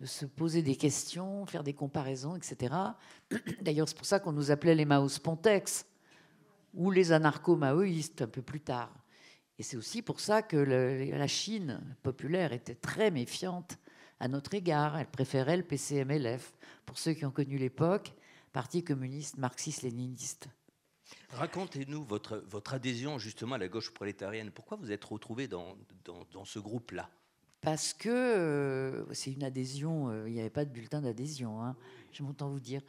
de se poser des questions, faire des comparaisons, etc. D'ailleurs, c'est pour ça qu'on nous appelait les mao Pontex ou les anarcho-maoïstes un peu plus tard. Et c'est aussi pour ça que la Chine populaire était très méfiante à notre égard. Elle préférait le PCMLF, pour ceux qui ont connu l'époque, Parti communiste marxiste-léniniste. Racontez-nous votre, votre adhésion justement à la gauche prolétarienne. Pourquoi vous êtes retrouvé dans, dans ce groupe-là parce que euh, c'est une adhésion, euh, il n'y avait pas de bulletin d'adhésion, hein, je m'entends vous dire.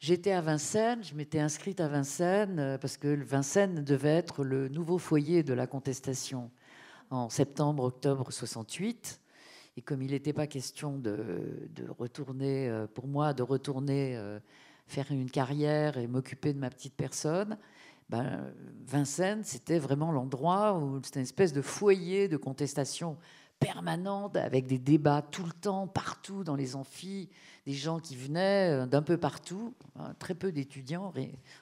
J'étais à Vincennes, je m'étais inscrite à Vincennes, euh, parce que Vincennes devait être le nouveau foyer de la contestation en septembre-octobre 68. Et comme il n'était pas question de, retourner, pour moi, de retourner faire une carrière et m'occuper de ma petite personne, ben, Vincennes, c'était vraiment l'endroit où c'était une espèce de foyer de contestation permanente, avec des débats tout le temps, partout dans les amphis, des gens qui venaient euh, d'un peu partout, hein, très peu d'étudiants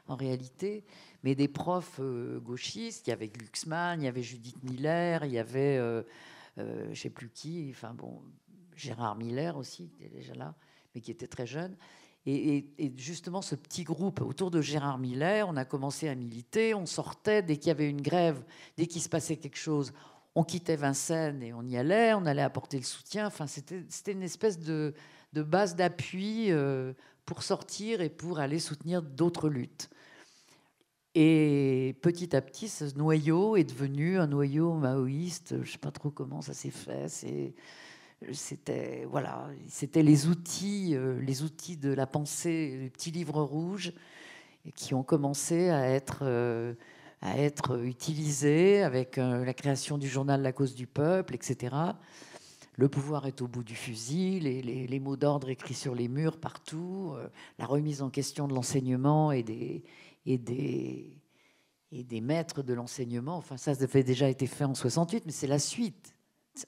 en, réalité, mais des profs euh, gauchistes. Il y avait Glucksmann, il y avait Judith Miller, il y avait euh, je ne sais plus qui, enfin bon, Gérard Miller aussi, qui était déjà là, mais qui était très jeune. Et, et, justement, ce petit groupe autour de Gérard Miller, on a commencé à militer, on sortait dès qu'il y avait une grève, dès qu'il se passait quelque chose, on quittait Vincennes et on y allait, on allait apporter le soutien. Enfin, c'était une espèce de, base d'appui euh, pour sortir et pour aller soutenir d'autres luttes. Et petit à petit, ce noyau est devenu un noyau maoïste. Je ne sais pas trop comment ça s'est fait. C'était voilà, c'était les outils, euh, les outils de la pensée, les petits livres rouges, qui ont commencé à être euh, à être utilisée avec euh, la création du journal La cause du peuple, etc. Le pouvoir est au bout du fusil, les, les, mots d'ordre écrits sur les murs partout, euh, la remise en question de l'enseignement et des, et des, et des maîtres de l'enseignement. Enfin, ça, ça avait déjà été fait en 68, mais c'est la suite.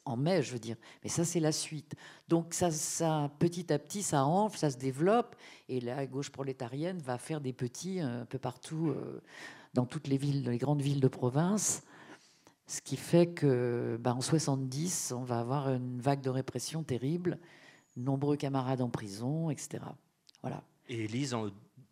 En mai, je veux dire. Mais ça, c'est la suite. Donc, ça, ça, petit à petit, ça enfle, ça se développe. Et la gauche prolétarienne va faire des petits euh, un peu partout dans toutes les grandes villes de province. Ce qui fait que, ben, en 70, on va avoir une vague de répression terrible, nombreux camarades en prison, etc. Voilà. Et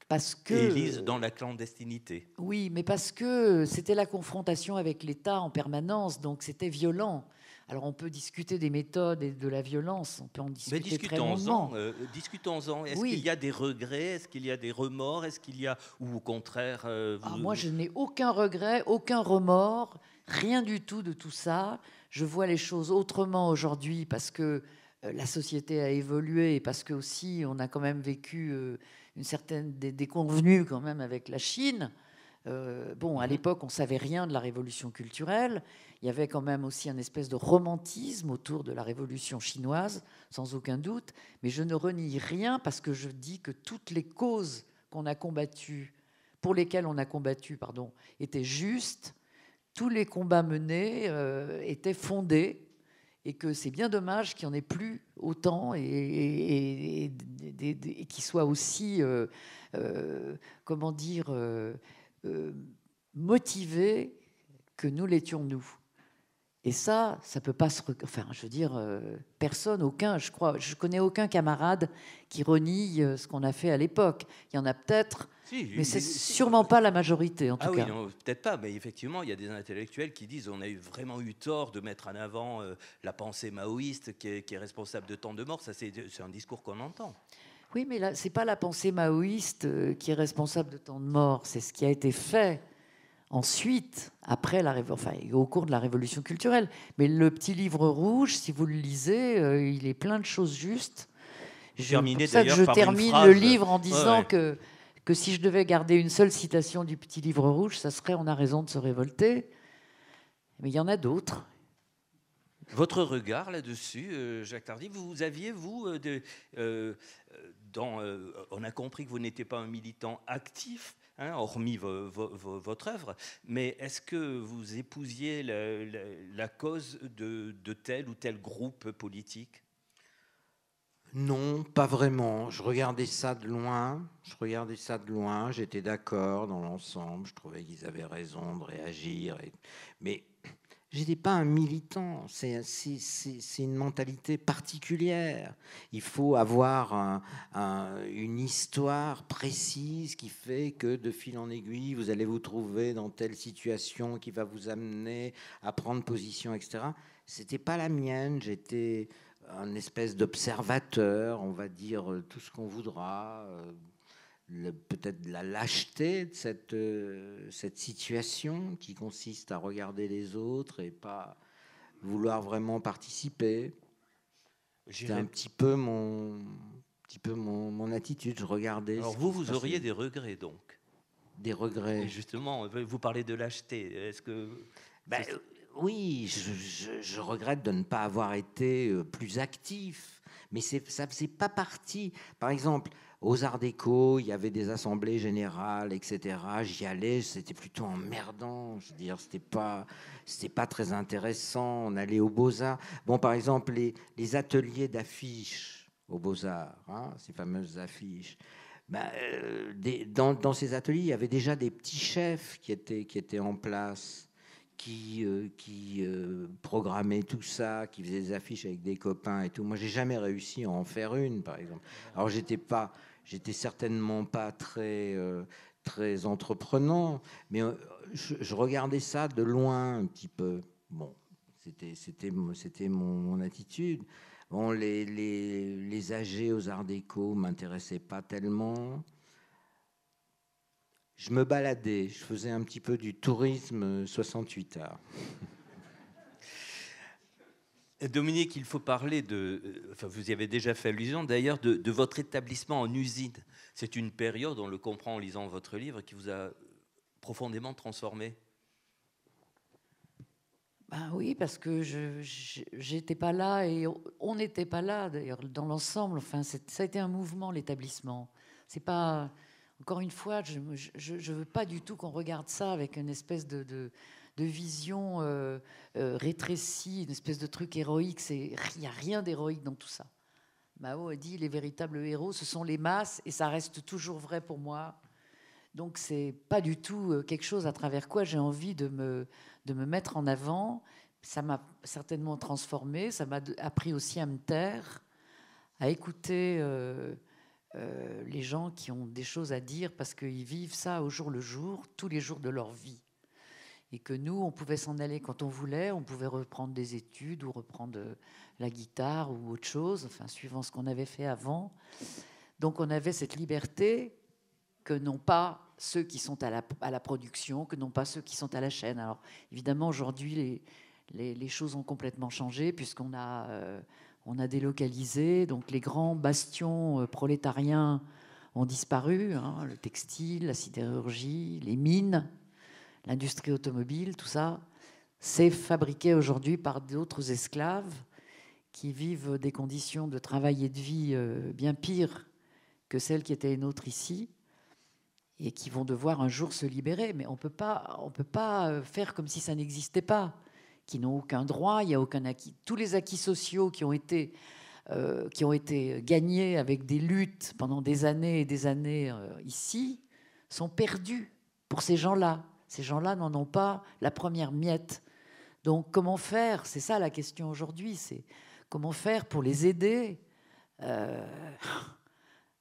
parce que dans la clandestinité. Oui, mais parce que c'était la confrontation avec l'État en permanence, donc c'était violent. Alors on peut discuter des méthodes et de la violence, on peut en discuter Mais discutons En, euh, discutons-en. Est-ce qu'il y a des regrets Est-ce qu'il y a des remords Est-ce qu'il y a, ou au contraire euh, ah, Moi, je n'ai aucun regret, aucun remords, rien du tout de tout ça. Je vois les choses autrement aujourd'hui parce que euh, la société a évolué et parce que aussi on a quand même vécu une certaine des convenus quand même avec la Chine. Euh, bon, à mhm. l'époque, on savait rien de la révolution culturelle. Il y avait quand même aussi un espèce de romantisme autour de la révolution chinoise, sans aucun doute. Mais je ne renie rien parce que je dis que toutes les causes qu'on a combattues, pour lesquelles on a combattu, pardon, étaient justes. Tous les combats menés euh, étaient fondés et que c'est bien dommage qu'il n'y en ait plus autant et, et, qu'il soit aussi, euh, comment dire, euh, motivés que nous l'étions nous. Et ça, ça peut pas se. Enfin, je veux dire, euh, personne, aucun, je crois, je connais aucun camarade qui renie euh, ce qu'on a fait à l'époque. Il y en a peut-être, mais c'est sûrement pas la majorité en ah tout cas. peut-être pas, mais effectivement, il y a des intellectuels qui disent on a vraiment eu tort de mettre en avant la pensée maoïste qui est, responsable de tant de morts. Ça, c'est un discours qu'on entend. Oui, mais là, n'est pas la pensée maoïste euh, qui est responsable de tant de morts, c'est ce qui a été fait ensuite, après la enfin, au cours de la révolution culturelle. Mais le petit livre rouge, si vous le lisez, euh, il est plein de choses justes. Je, pour ça que je termine le livre en disant que que si je devais garder une seule citation du petit livre rouge, ça serait on a raison de se révolter. Mais il y en a d'autres. Votre regard là-dessus, euh, Jacques Tardy, vous aviez, vous, de, euh, on a compris que vous n'étiez pas un militant actif, hein, hormis votre œuvre, mais est-ce que vous épousiez la, cause de, tel ou tel groupe politique non, pas vraiment. Je regardais ça de loin. Je regardais ça de loin. J'étais d'accord dans l'ensemble. Je trouvais qu'ils avaient raison de réagir. Mais J'étais pas un militant, c'est une mentalité particulière. Il faut avoir une histoire précise qui fait que de fil en aiguille, vous allez vous trouver dans telle situation qui va vous amener à prendre position, etc. C'était pas la mienne, j'étais un espèce d'observateur, on va dire euh, tout ce qu'on voudra, euh, peut-être la lâcheté de cette, euh, cette situation qui consiste à regarder les autres et pas vouloir vraiment participer. C'est un petit peu mon, petit peu mon, mon attitude. Je regardais. Alors vous, vous auriez des regrets donc Des regrets. justement, euh, vous parlez de lâcheté. Est-ce que. Bah, euh, oui, je, regrette de ne pas avoir été plus actif. Mais ça ne faisait pas partie. Par exemple, aux Arts déco, il y avait des assemblées générales, etc. J'y allais, c'était plutôt emmerdant. Je veux dire, c'était pas, c'était pas très intéressant. On allait aux Beaux-Arts. Bon, par exemple, les, ateliers d'affiches aux Beaux-Arts, hein, ces fameuses affiches. Ben, euh, dans, ces ateliers, il y avait déjà des petits chefs qui étaient, qui étaient en place qui, euh, qui euh, tout ça, qui faisaient des affiches avec des copains et tout. Moi, j'ai jamais réussi à en faire une, par exemple. Alors, j'étais pas, j'étais certainement pas très euh, très entreprenant, mais euh, je, regardais ça de loin un petit peu. Bon, c'était c'était c'était mon, attitude. Bon, les, les, les âgés aux arts déco m'intéressaient pas tellement. Je me baladais, je faisais un petit peu du tourisme 68 heures. Dominique, il faut parler de, euh, vous y avez déjà fait allusion d'ailleurs, de, votre établissement en usine. C'est une période, on le comprend en lisant votre livre, qui vous a profondément transformé. Ben oui, parce que je n'étais pas là et on n'était pas là d'ailleurs dans l'ensemble. Enfin, ça a été un mouvement l'établissement. C'est pas encore une fois, je ne veux pas du tout qu'on regarde ça avec une espèce de de vision euh, euh, rétrécie, une espèce de truc héroïque. Il n'y a rien d'héroïque dans tout ça. Mao a dit les véritables héros, ce sont les masses, et ça reste toujours vrai pour moi. Donc c'est pas du tout euh, quelque chose à travers quoi j'ai envie de me, de me mettre en avant. Ça m'a certainement transformée, ça m'a appris aussi à me taire, à écouter les gens qui ont des choses à dire parce qu'ils vivent ça au jour le jour, tous les jours de leur vie et que nous, on pouvait s'en aller quand on voulait, on pouvait reprendre des études ou reprendre euh, la guitare ou autre chose, enfin, suivant ce qu'on avait fait avant. Donc on avait cette liberté que n'ont pas ceux qui sont à la, production, que n'ont pas ceux qui sont à la chaîne. Alors évidemment, aujourd'hui, les, choses ont complètement changé puisqu'on a, euh, délocalisé, donc les grands bastions euh, prolétariens ont disparu, hein, le textile, la sidérurgie, les mines l'industrie automobile, tout ça, c'est fabriqué aujourd'hui par d'autres esclaves qui vivent des conditions de travail et de vie euh, bien pires que celles qui étaient les nôtres ici et qui vont devoir un jour se libérer. Mais on ne peut pas euh, faire comme si ça n'existait pas, qui n'ont aucun droit, il n'y a aucun acquis. Tous les acquis sociaux qui ont été, euh, qui ont été gagnés avec des luttes pendant des années et des années ici sont perdus pour ces gens-là. Ces gens-là n'en ont pas la première miette. Donc comment faire C'est ça la question aujourd'hui, c'est comment faire pour les aider euh,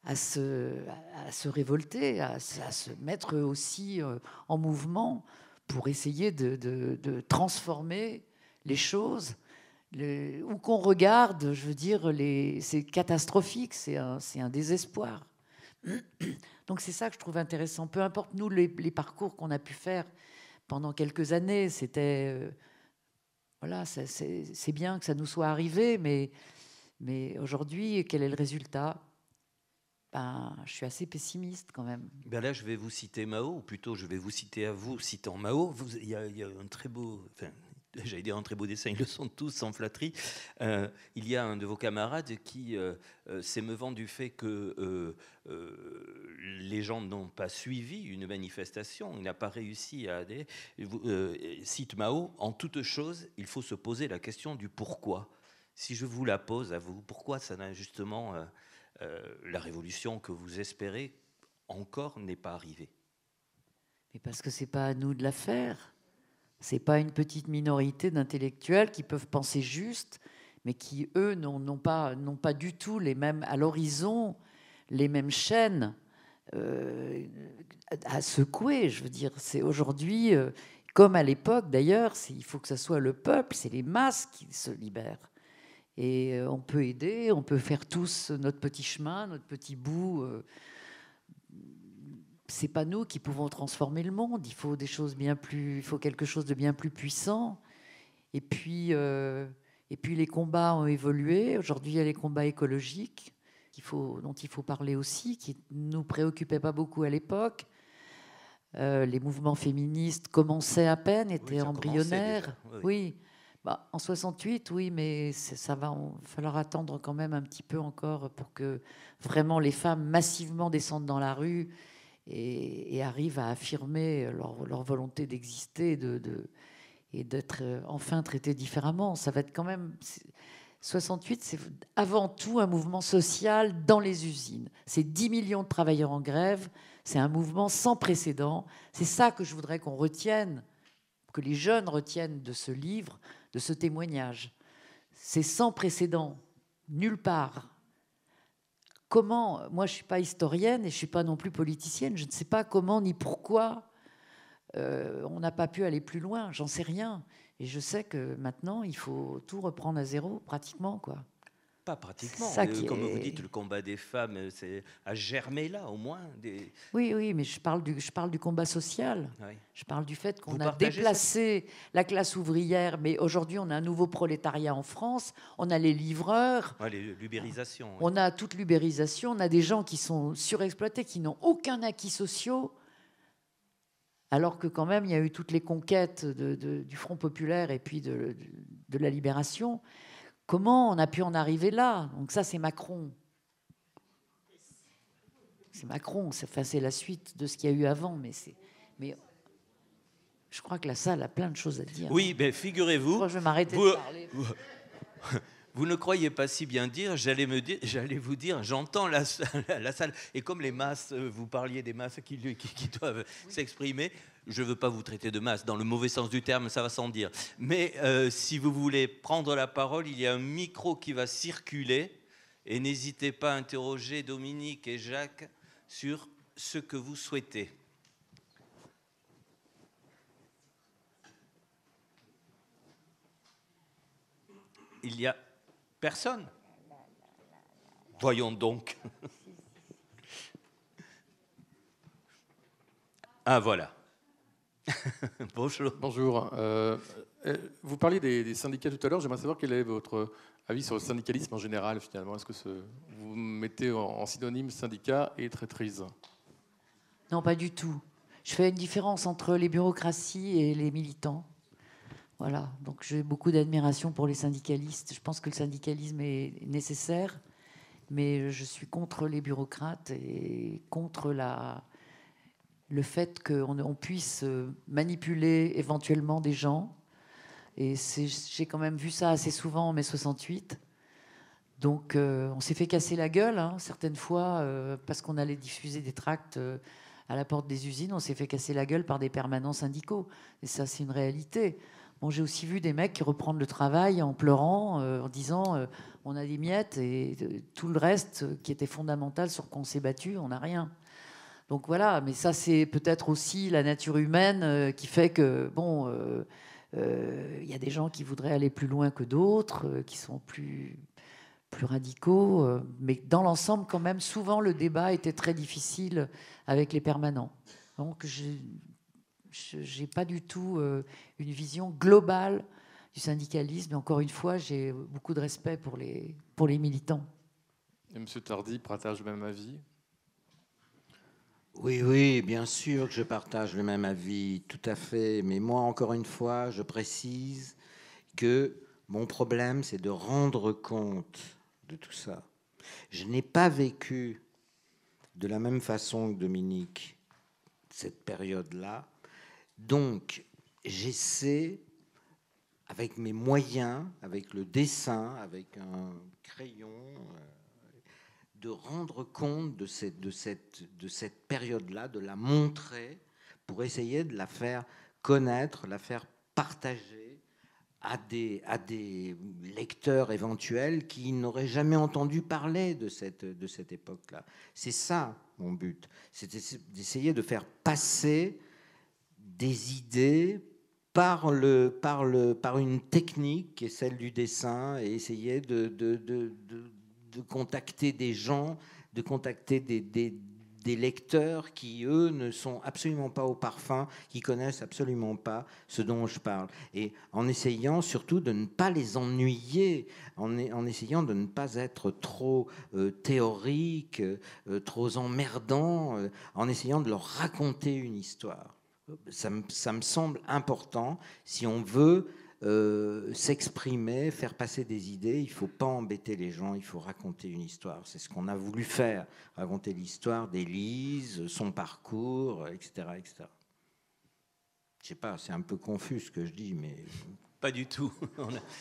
à, se, à, se, révolter, à, se mettre aussi euh, en mouvement pour essayer de, transformer les choses. Le, où qu'on regarde, je veux dire, c'est catastrophique, c'est un désespoir. Donc c'est ça que je trouve intéressant. Peu importe nous les, parcours qu'on a pu faire pendant quelques années, c'était euh, voilà, c'est bien que ça nous soit arrivé, mais mais aujourd'hui, quel est le résultat ben, je suis assez pessimiste quand même. Ben là, je vais vous citer Mao, ou plutôt, je vais vous citer à vous, citant Mao. il, y a, y, a un très beau, enfin, j'allais dire un très beau dessin, ils le sont tous sans flatterie. Euh, il y a un de vos camarades qui euh, euh du fait que euh, les gens n'ont pas suivi une manifestation, il n'a pas réussi à aller, cite Mao, en toute chose, il faut se poser la question du pourquoi. Si je vous la pose à vous, pourquoi ça n'a justement la révolution que vous espérez encore n'est pas arrivée Mais parce que c'est pas à nous de la faire. C'est pas une petite minorité d'intellectuels qui peuvent penser juste, mais qui, eux, n'ont pas, pas du tout les mêmes, à l'horizon, les mêmes chaînes euh, à secouer. Je veux dire, c'est aujourd'hui, euh, comme à l'époque d'ailleurs, il faut que ce soit le peuple, c'est les masses qui se libèrent. Et euh, on peut aider, on peut faire tous notre petit chemin, notre petit bout c'est pas nous qui pouvons transformer le monde. Il faut des choses bien plus, il faut quelque chose de bien plus puissant. Et puis, euh, et puis les combats ont évolué. Aujourd'hui, il y a les combats écologiques faut, dont il faut parler aussi, qui ne nous préoccupaient pas beaucoup à l'époque. Euh, les mouvements féministes commençaient à peine, étaient embryonnaires. Oui. Bah, en 68, oui, mais ça va falloir attendre quand même un petit peu encore pour que vraiment les femmes massivement descendent dans la rue et, arrivent à affirmer leur, volonté d'exister et d'être euh, enfin traités différemment. Ça va être quand même. 68, c'est avant tout un mouvement social dans les usines. C'est 10 millions de travailleurs en grève, c'est un mouvement sans précédent. C'est ça que je voudrais qu'on retienne, que les jeunes retiennent de ce livre, de ce témoignage. C'est sans précédent, nulle part comment, euh, moi je ne suis pas historienne et je ne suis pas non plus politicienne, je ne sais pas comment ni pourquoi euh, on n'a pas pu aller plus loin, j'en sais rien. Et je sais que maintenant, il faut tout reprendre à zéro, pratiquement, quoi pratiquement. Ça Comme vous dites, le combat des femmes euh, c'est a germé là, au moins. Des... Oui, oui, mais je parle du, je parle du combat social. Je parle du fait qu'on a déplacé la classe ouvrière, mais aujourd'hui, on a un nouveau prolétariat en France. On a les livreurs. On a toute l'ubérisation. On a des gens qui sont surexploités, qui n'ont aucun acquis sociaux. Alors que quand même, il y a eu toutes les conquêtes du Front populaire et puis de, de la libération. Comment on a pu en arriver là Donc ça, c'est Macron. C'est Macron, c'est la suite de ce qu'il y a eu avant, mais c'est... Mais je crois que la salle a plein de choses à dire. Oui, mais figurez-vous... Je vous... Vous... ne croyez pas si bien dire, j'allais, vous dire, j'entends la, salle. Et comme les masses, euh, vous parliez des masses qui, doivent s'exprimer, je ne veux pas vous traiter de masse, dans le mauvais sens du terme, ça va sans dire. Mais euh, si vous voulez prendre la parole, il y a un micro qui va circuler. Et n'hésitez pas à interroger Dominique et Jacques sur ce que vous souhaitez. Il n'y a personne. Voyons donc. Ah voilà. Bonjour. Bonjour. Euh, euh, vous parliez des, syndicats tout à l'heure. J'aimerais savoir quel est votre avis sur le syndicalisme en général, finalement. Est-ce que vous mettez en, synonyme syndicat et traîtrise Non, pas du tout. Je fais une différence entre les bureaucraties et les militants. Voilà. Donc j'ai beaucoup d'admiration pour les syndicalistes. Je pense que le syndicalisme est nécessaire, mais je suis contre les bureaucrates et contre la le fait qu'on puisse euh, manipuler éventuellement des gens. Et j'ai quand même vu ça assez souvent en mai 68. Donc euh, on s'est fait casser la gueule hein, certaines fois euh, parce qu'on allait diffuser des tracts à la porte des usines. On s'est fait casser la gueule par des permanents syndicaux. Et ça, c'est une réalité. Bon, j'ai aussi vu des mecs qui reprendre le travail en pleurant, en disant on a des miettes et tout le reste qui était fondamental sur qu'on s'est battu, on n'a rien. Donc voilà, mais ça c'est peut-être aussi la nature humaine euh, qui fait que, bon, euh, euh, il y a des gens qui voudraient aller plus loin que d'autres, qui sont plus, plus radicaux, mais dans l'ensemble quand même, souvent le débat était très difficile avec les permanents. Donc je n'ai pas du tout une vision globale du syndicalisme. Encore une fois, j'ai beaucoup de respect pour les, pour les militants. Et M. Tardy partage même avis oui, oui, bien sûr que je partage le même avis, tout à fait. Mais moi, encore une fois, je précise que mon problème, c'est de rendre compte de tout ça. Je n'ai pas vécu de la même façon que Dominique cette période-là. Donc, j'essaie, avec mes moyens, avec le dessin, avec un crayon, euh, de rendre compte de cette, de cette, de cette période-là, de la montrer pour essayer de la faire connaître, la faire partager à des, à des lecteurs éventuels qui n'auraient jamais entendu parler de cette, de cette époque-là. C'est ça mon but, c'est d'essayer de faire passer des idées par, le, par, le, par une technique qui est celle du dessin et essayer de, de, de de contacter des gens, de contacter des, lecteurs qui, eux, ne sont absolument pas au parfum, qui connaissent absolument pas ce dont je parle. Et en essayant surtout de ne pas les ennuyer, en, essayant de ne pas être trop euh, théorique, euh, trop emmerdant, euh, en essayant de leur raconter une histoire. ça me semble important si on veut euh, s'exprimer, faire passer des idées. Il ne faut pas embêter les gens, il faut raconter une histoire. C'est ce qu'on a voulu faire, raconter l'histoire d'Élise, son parcours, etc. etc. Je sais pas, c'est un peu confus ce que je dis, mais... Pas du tout.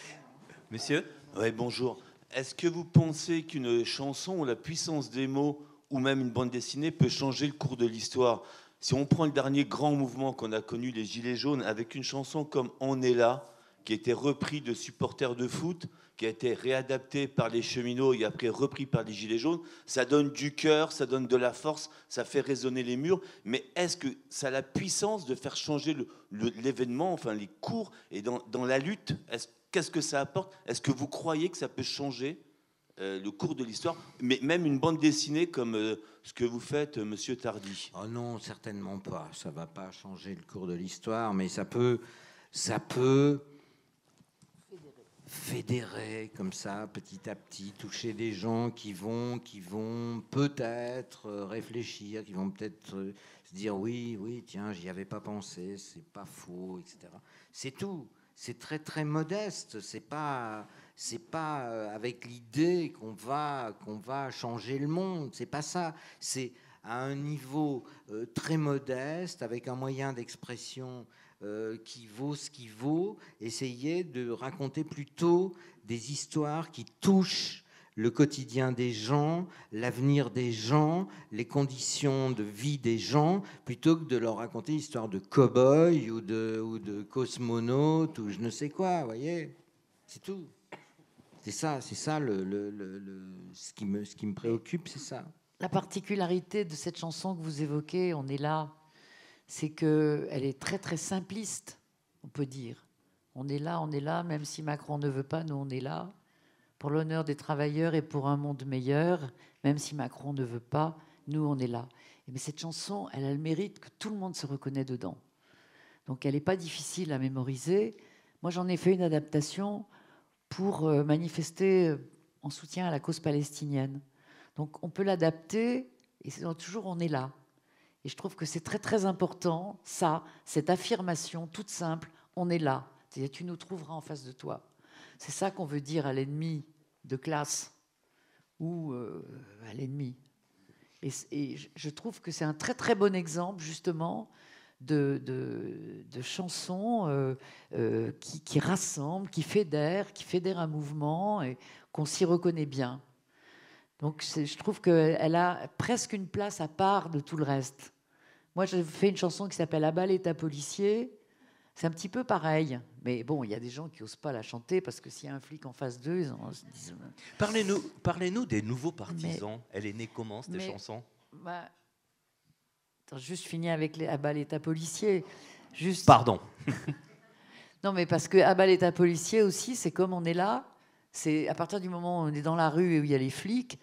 Monsieur Oui, bonjour. Est-ce que vous pensez qu'une chanson ou la puissance des mots ou même une bande dessinée peut changer le cours de l'histoire Si on prend le dernier grand mouvement qu'on a connu, les Gilets jaunes, avec une chanson comme On est là, qui a été repris de supporters de foot, qui a été réadapté par les cheminots et après repris par les gilets jaunes. Ça donne du cœur, ça donne de la force, ça fait résonner les murs. Mais est-ce que ça a la puissance de faire changer l'événement, enfin les cours et dans, la lutte Qu'est-ce que ça apporte Est-ce que vous croyez que ça peut changer euh, le cours de l'histoire, mais même une bande dessinée comme euh, ce que vous faites, euh, Monsieur Tardy. Oh non, certainement pas. Ça va pas changer le cours de l'histoire, mais ça peut, ça peut fédérer comme ça, petit à petit, toucher des gens qui vont, qui vont peut-être euh, réfléchir, qui vont peut-être euh, se dire oui, oui, tiens, j'y avais pas pensé, c'est pas faux, etc. C'est tout. C'est très très modeste. C'est pas, c'est pas euh, avec l'idée qu'on va, qu'on va changer le monde. C'est pas ça. C'est à un niveau très modeste, avec un moyen d'expression euh, qui vaut ce qui vaut, essayer de raconter plutôt des histoires qui touchent le quotidien des gens, l'avenir des gens, les conditions de vie des gens, plutôt que de leur raconter l'histoire de cow-boy ou de, ou cosmonaute ou je ne sais quoi, voyez C'est tout. C'est ça, c'est ça ce, qui me, ce qui me préoccupe, c'est ça. La particularité de cette chanson que vous évoquez, on est là c'est qu'elle est très très simpliste, on peut dire. On est là, on est là, même si Macron ne veut pas, nous on est là, pour l'honneur des travailleurs et pour un monde meilleur, même si Macron ne veut pas, nous on est là. Mais cette chanson, elle a le mérite que tout le monde se reconnaît dedans. Donc elle n'est pas difficile à mémoriser. Moi j'en ai fait une adaptation pour euh, manifester euh, en soutien à la cause palestinienne. Donc on peut l'adapter et c'est toujours on est là. Et je trouve que c'est très très important, ça, cette affirmation toute simple, on est là, c'est-à-dire tu nous trouveras en face de toi. C'est ça qu'on veut dire à l'ennemi de classe ou euh, à l'ennemi. Et, je trouve que c'est un très très bon exemple justement de, de, chansons euh, euh, qui, qui rassemblent, qui fédèrent, qui fédère un mouvement et qu'on s'y reconnaît bien. Donc je trouve qu'elle a presque une place à part de tout le reste. Moi, j'ai fait une chanson qui s'appelle À l'état policier. C'est un petit peu pareil. Mais bon, il y a des gens qui n'osent pas la chanter parce que s'il y a un flic en face d'eux, ils disent. Parlez-nous parlez des nouveaux partisans. Elle est née comment, cette chanson bah, Juste fini avec les, À l'état policier. Juste... Pardon. non, mais parce que À l'état policier aussi, c'est comme on est là c'est à partir du moment où on est dans la rue et où il y a les flics,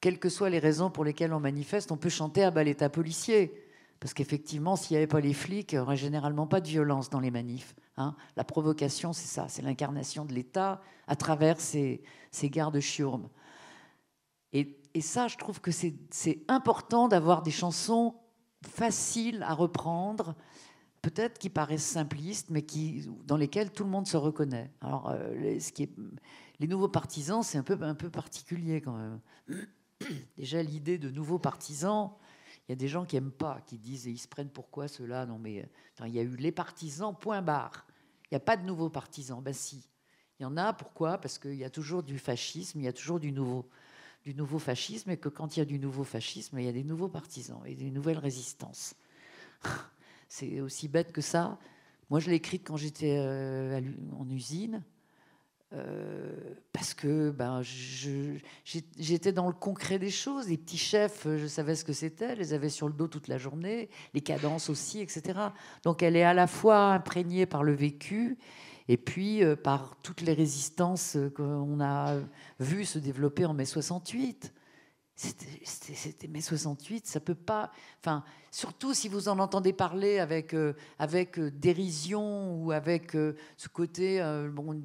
quelles que soient les raisons pour lesquelles on manifeste, on peut chanter à bas l'état policier. Parce qu'effectivement, s'il n'y avait pas les flics, il n'y aurait généralement pas de violence dans les manifs. Hein. la provocation, c'est ça, c'est l'incarnation de l'État à travers ces, gardes chiourmes. et, ça, je trouve que c'est important d'avoir des chansons faciles à reprendre peut-être qui paraissent simplistes, mais qui, dans lesquels tout le monde se reconnaît. Alors, euh, les, ce qui est, les nouveaux partisans, c'est un peu, un peu particulier quand même. Déjà, l'idée de nouveaux partisans, il y a des gens qui n'aiment pas, qui disent, et ils se prennent pourquoi cela Non, mais euh, il y a eu les partisans, point barre. Il n'y a pas de nouveaux partisans. Ben si, il y en a, pourquoi Parce qu'il y a toujours du fascisme, il y a toujours du nouveau, du nouveau fascisme, et que quand il y a du nouveau fascisme, il y a des nouveaux partisans et des nouvelles résistances. C'est aussi bête que ça. Moi, je l'ai écrite quand j'étais euh, en usine. Euh, parce que ben, j'étais dans le concret des choses. Les petits chefs, euh, je savais ce que c'était, les avaient sur le dos toute la journée, les cadences aussi, etc. Donc elle est à la fois imprégnée par le vécu et puis par toutes les résistances qu'on a vues se développer en mai 68 c'était mai 68, ça peut pas. Enfin, surtout si vous en entendez parler avec, euh, avec euh, dérision ou avec euh, ce côté bon,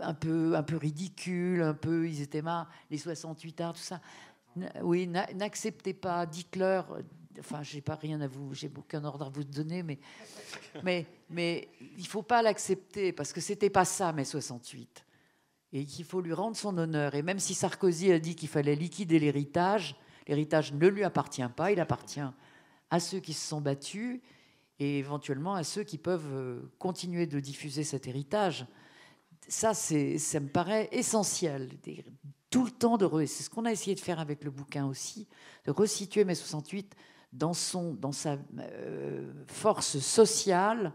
un, peu, un peu ridicule, un peu ils étaient mal les 68 arts, tout ça. oui, n'acceptez pas, dites-leur. Enfin, j'ai pas rien à vous, j'ai aucun ordre à vous donner, mais, mais, mais il faut pas l'accepter parce que c'était pas ça mai 68 et qu'il faut lui rendre son honneur. Et même si Sarkozy a dit qu'il fallait liquider l'héritage, l'héritage ne lui appartient pas, il appartient à ceux qui se sont battus et éventuellement à ceux qui peuvent euh, continuer de diffuser cet héritage. Ça, ça me paraît essentiel. Tout le temps de c'est ce qu'on a essayé de faire avec le bouquin aussi, de resituer mai 68 dans, son, dans sa euh, force sociale,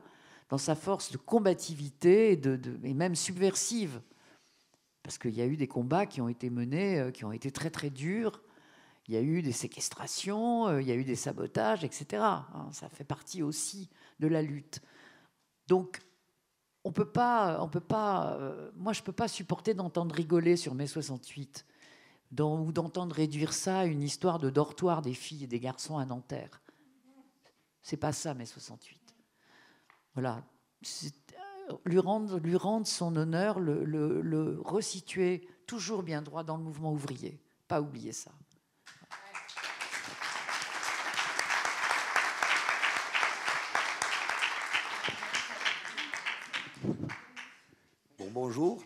dans sa force de combativité et même subversive parce qu'il y a eu des combats qui ont été menés, euh, qui ont été très très durs. Il y a eu des séquestrations, euh, il y a eu des sabotages, etc. Hein. Ça fait partie aussi de la lutte. Donc, on peut pas, euh, on peut pas. moi, je peux pas supporter d'entendre rigoler sur mai 68, dans, ou d'entendre réduire ça à une histoire de dortoir des filles et des garçons à Nanterre. C'est pas ça mai 68. Voilà, lui rendre, lui son honneur, le, resituer toujours bien droit dans le mouvement ouvrier. Pas oublier ça. bonjour.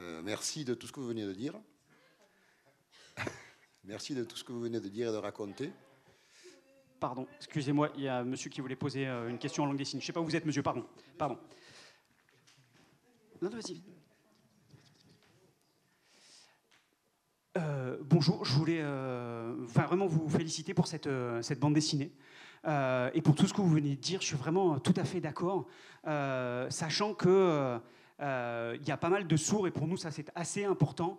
Euh, merci de tout ce que vous venez de dire. merci de tout ce que vous venez de dire et de raconter. Pardon, excusez-moi, il y a un monsieur qui voulait poser euh, une question en langue des signes. Je ne sais pas où vous êtes, monsieur, pardon. Pardon. Euh, bonjour, je voulais euh, vraiment vous féliciter pour cette, euh, cette bande dessinée et pour tout ce que vous venez de dire. Je suis vraiment tout à fait d'accord, sachant qu'il il y a pas mal de sourds et pour nous ça c'est assez important.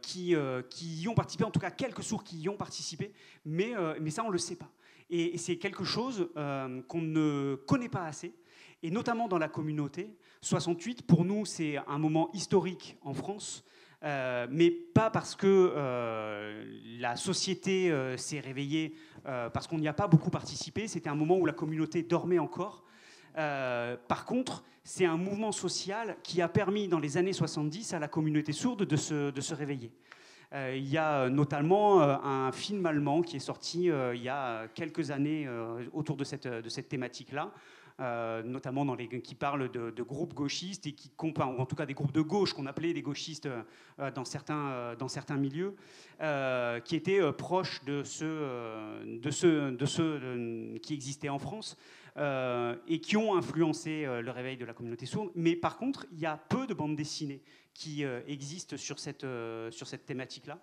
qui, qui y ont participé, en tout cas quelques sourds qui y ont participé, mais, mais ça on ne le sait pas. et c'est quelque chose qu'on ne connaît pas assez, et notamment dans la communauté, 68, pour nous, c'est un moment historique en France. Euh, mais pas parce que euh, la société euh, s'est réveillée, parce qu'on n'y a pas beaucoup participé. C'était un moment où la communauté dormait encore. par contre, c'est un mouvement social qui a permis dans les années 70 à la communauté sourde de se, réveiller. Il y a notamment un film allemand qui est sorti il y a quelques années autour de cette thématique-là, euh, notamment dans les, qui parlent de, groupes gauchistes et qui ou en tout cas des groupes de gauche qu'on appelait des gauchistes euh, euh, dans, certains, dans certains milieux, qui étaient proches de ceux, de ceux, de ceux qui existaient en France. et qui ont influencé le réveil de la communauté sourde. Mais par contre, il y a peu de bandes dessinées qui existent sur cette, sur cette thématique-là.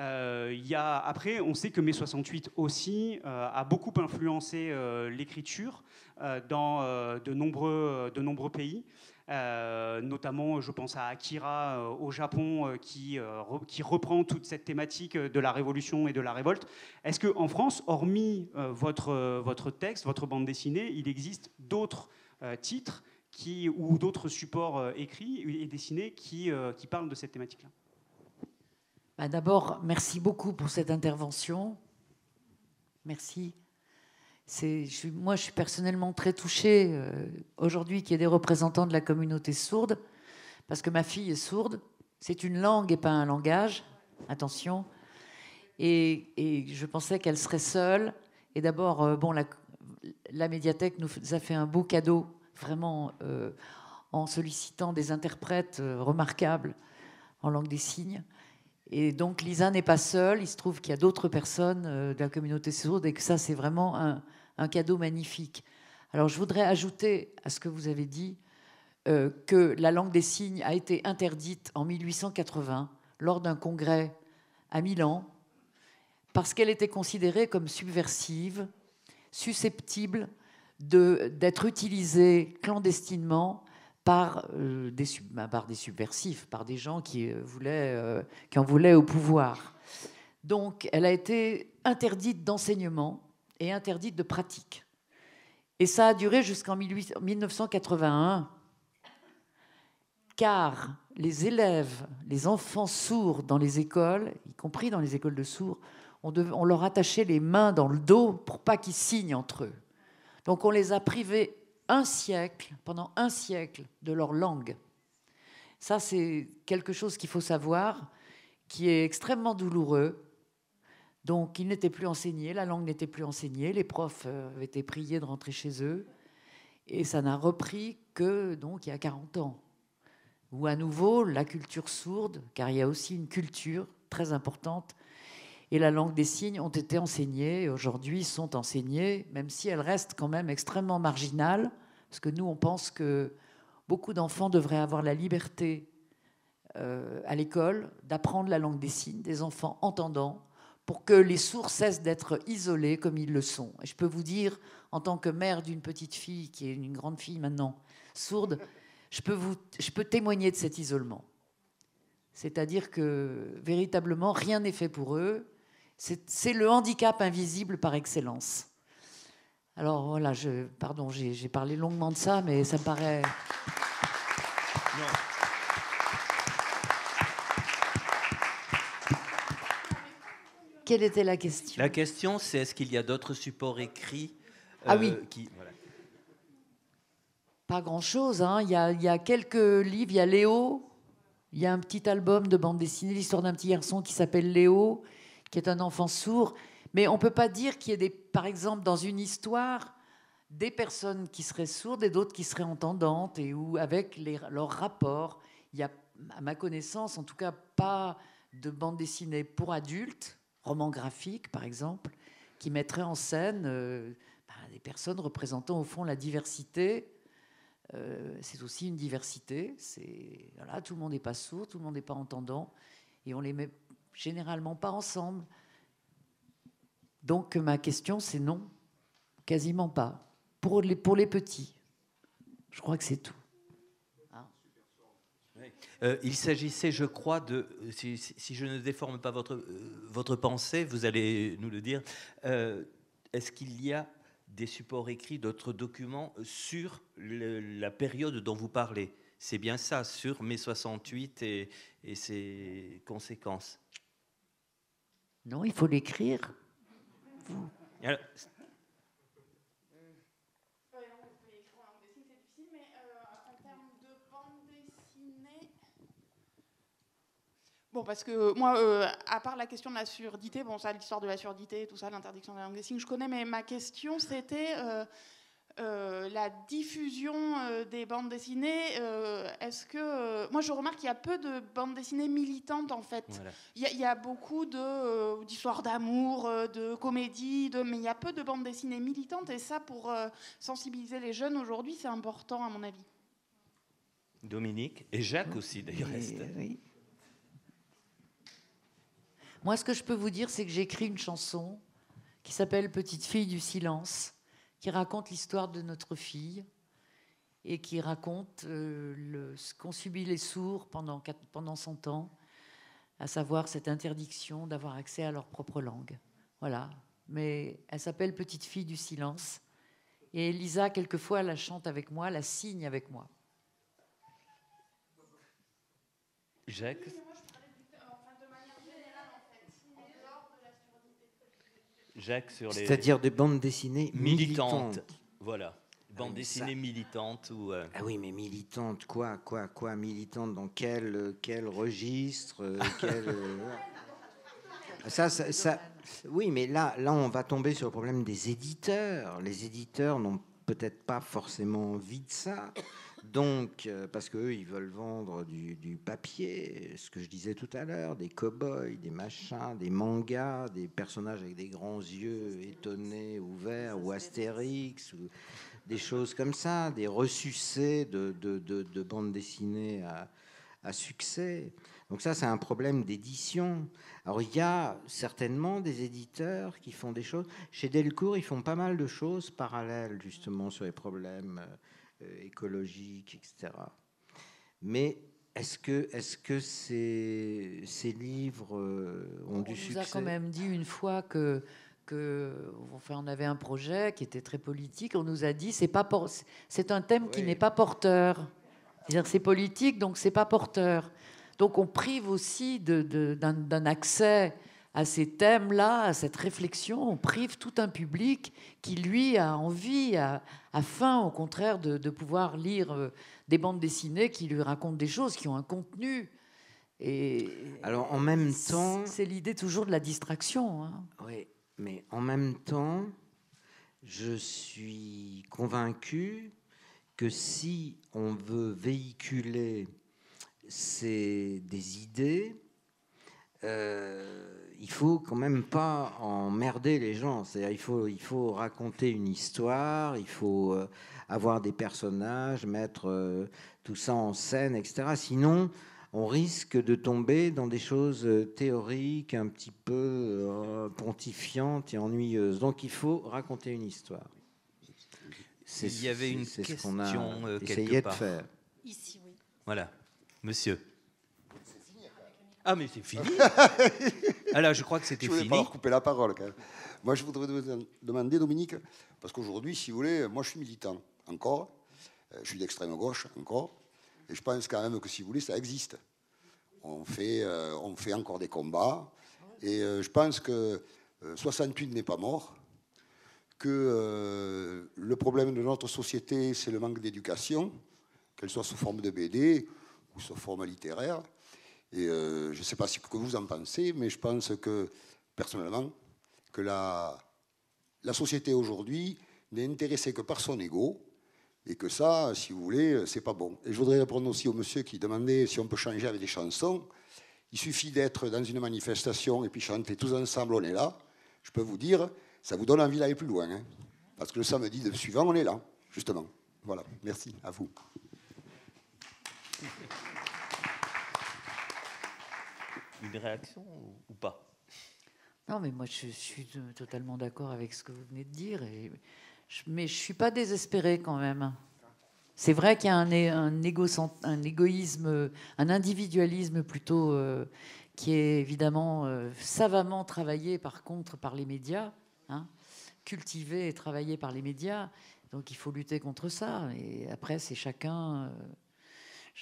Euh, y a, après, on sait que mai 68 aussi euh, a beaucoup influencé euh, l'écriture euh, dans de, nombreux, de nombreux pays. notamment, je pense à Akira au Japon qui, qui reprend toute cette thématique de la révolution et de la révolte. Est-ce qu'en France, hormis votre, votre texte, votre bande dessinée, il existe d'autres titres qui, ou d'autres supports écrits et dessinés qui, qui parlent de cette thématique-là bah, d'abord, merci beaucoup pour cette intervention. Merci. moi, je suis personnellement très touchée euh, aujourd'hui qu'il y ait des représentants de la communauté sourde, parce que ma fille est sourde. C'est une langue et pas un langage. Attention. Et, je pensais qu'elle serait seule. Et d'abord, euh, bon, la, médiathèque nous a fait un beau cadeau, vraiment, euh, en sollicitant des interprètes remarquables en langue des signes. Et donc Lisa n'est pas seule, il se trouve qu'il y a d'autres personnes euh, de la communauté sourde et que ça c'est vraiment un, cadeau magnifique. Alors je voudrais ajouter à ce que vous avez dit euh, que la langue des signes a été interdite en 1880 lors d'un congrès à Milan parce qu'elle était considérée comme subversive, susceptible d'être utilisée clandestinement par, euh, des, bah, par des subversifs, par des gens qui, euh, voulaient, euh, qui en voulaient au pouvoir. Donc, elle a été interdite d'enseignement et interdite de pratique. Et ça a duré jusqu'en 1981, car les élèves, les enfants sourds dans les écoles, y compris dans les écoles de sourds, on, on leur attachait les mains dans le dos pour pas qu'ils signent entre eux. Donc on les a privés un siècle, pendant un siècle, de leur langue. Ça, c'est quelque chose qu'il faut savoir, qui est extrêmement douloureux. Donc, ils n'étaient plus enseignés, la langue n'était plus enseignée, les profs euh, avaient été priés de rentrer chez eux, et ça n'a repris que, donc, il y a 40 ans. Ou à nouveau, la culture sourde, car il y a aussi une culture très importante et la langue des signes ont été enseignées et aujourd'hui sont enseignées, même si elles restent quand même extrêmement marginales, parce que nous, on pense que beaucoup d'enfants devraient avoir la liberté euh, à l'école d'apprendre la langue des signes, des enfants entendants, pour que les sourds cessent d'être isolés comme ils le sont. Et je peux vous dire, en tant que mère d'une petite fille, qui est une grande fille maintenant, sourde, je peux, vous, je peux témoigner de cet isolement. C'est-à-dire que véritablement, rien n'est fait pour eux. C'est le handicap invisible par excellence. Alors voilà, je, pardon, j'ai parlé longuement de ça, mais ça me paraît... Quelle était la question La question, c'est est-ce qu'il y a d'autres supports écrits euh, ah oui. Qui, Pas grand-chose. Hein. Il, il, y a quelques livres. Il y a Léo. Il y a un petit album de bande dessinée, l'histoire d'un petit garçon qui s'appelle Léo qui est un enfant sourd, mais on ne peut pas dire qu'il y ait, des, par exemple, dans une histoire, des personnes qui seraient sourdes et d'autres qui seraient entendantes, et où, avec leurs rapports, il n'y a, à ma connaissance, en tout cas, pas de bande dessinée pour adultes, romans graphique par exemple, qui mettrait en scène euh, bah, des personnes représentant au fond la diversité. Euh, c'est aussi une diversité. C'est voilà, tout le monde n'est pas sourd, tout le monde n'est pas entendant, et on les met généralement pas ensemble. Donc ma question, c'est non, quasiment pas. Pour les, pour les petits, je crois que c'est tout. Ah. Euh, il s'agissait, je crois, de, si, je ne déforme pas votre, euh, votre pensée, vous allez nous le dire, euh, est-ce qu'il y a des supports écrits, d'autres documents sur la période dont vous parlez c'est bien ça, sur mai 68 et, ses conséquences. Non, il faut l'écrire. en de dessinée... Bon, parce que euh, moi, euh, à part la question de la surdité, bon, ça, l'histoire de la surdité, tout ça, l'interdiction de la langue des signes, je connais, mais ma question, c'était. Euh, euh, la diffusion euh, des bandes dessinées, euh, est-ce que... moi, je remarque qu'il y a peu de bandes dessinées militantes, en fait. Il, y a, beaucoup d'histoires d'amour, de comédies, mais il y a peu de bandes dessinées militantes. Et ça, pour sensibiliser les jeunes aujourd'hui, c'est important, à mon avis. Dominique, et Jacques aussi, d'ailleurs. Moi, ce que je peux vous dire, c'est que j'écris une chanson qui s'appelle Petite fille du silence qui raconte l'histoire de notre fille et qui raconte euh, le, ce qu'ont subi les sourds pendant, pendant son temps, à savoir cette interdiction d'avoir accès à leur propre langue. Voilà. Mais elle s'appelle Petite fille du silence. Et Elisa, quelquefois, la chante avec moi, la signe avec moi. Jacques C'est-à-dire des bandes dessinées militantes. Voilà. Ah bandes dessinées militantes. ou. Euh, ah oui, mais militantes, quoi, quoi, quoi, militante dans quel, euh, quel registre euh, ça, oui, mais là, là, on va tomber sur le problème des éditeurs. Les éditeurs n'ont peut-être pas forcément envie de ça. Donc, euh, parce qu'eux, ils veulent vendre du, papier, ce que je disais tout à l'heure, des cow-boys, des machins, des mangas, des personnages avec des grands yeux étonnés, ouverts, ou Astérix, ou des choses comme ça, des ressucés de, bandes dessinées à, à succès. Donc ça, c'est un problème d'édition. Alors il y a certainement des éditeurs qui font des choses. Chez Delcourt, ils font pas mal de choses parallèles justement sur les problèmes euh, euh, écologique, etc. Mais est-ce que, est que ces, livres euh, ont du succès On nous a quand même dit une fois que, que on avait un projet qui était très politique. On nous a dit c'est pas c'est un thème qui n'est pas porteur. cest c'est politique donc c'est pas porteur. Donc on prive aussi d'un accès à ces thèmes-là, à cette réflexion, on prive tout un public qui, lui, a envie, a, faim, au contraire, de, pouvoir lire euh, des bandes dessinées qui lui racontent des choses, qui ont un contenu. Et Alors, en même temps. C'est l'idée toujours de la distraction. Hein. Oui, mais en même temps, je suis convaincu que si on veut véhiculer ces, des idées, euh, il faut quand même pas emmerder les gens. cest il faut, raconter une histoire, il faut euh, avoir des personnages, mettre euh, tout ça en scène, etc. Sinon, on risque de tomber dans des choses euh, théoriques, un petit peu pontifiantes et ennuyeuses. Donc, il faut raconter une histoire. il y avait une question ce qu'on de faire. Ici, oui. Voilà, monsieur. Ah, mais c'est fini Alors ah je crois que c'était fini. Je voulais pas couper la parole, quand même. Moi, je voudrais demander, Dominique, parce qu'aujourd'hui, si vous voulez, moi, je suis militant, encore. Euh, je suis d'extrême gauche, encore. Et je pense quand même que, si vous voulez, ça existe. On fait, euh, on fait encore des combats. Et euh, je pense que 68 n'est pas mort, que le problème de notre société, c'est le manque d'éducation, qu'elle soit sous forme de BD ou sous forme littéraire. Et euh, je ne sais pas ce que vous en pensez, mais je pense que, personnellement, que la, société aujourd'hui n'est intéressée que par son ego, et que ça, si vous voulez, c'est pas bon. Et je voudrais répondre aussi au monsieur qui demandait si on peut changer avec des chansons. Il suffit d'être dans une manifestation et puis chanter tous ensemble, on est là. Je peux vous dire, ça vous donne envie d'aller plus loin. Hein. parce que le samedi de suivant, on est là, justement. Voilà, merci à vous une réaction ou pas non, mais moi, je suis totalement d'accord avec ce que vous venez de dire. mais je ne suis pas désespérée quand même. C'est vrai qu'il y a un, un, égoïsme, un individualisme plutôt, euh, qui est évidemment euh, savamment travaillé par contre par les médias, hein, cultivé et travaillé par les médias. Donc il faut lutter contre ça. Et après, c'est chacun. Euh,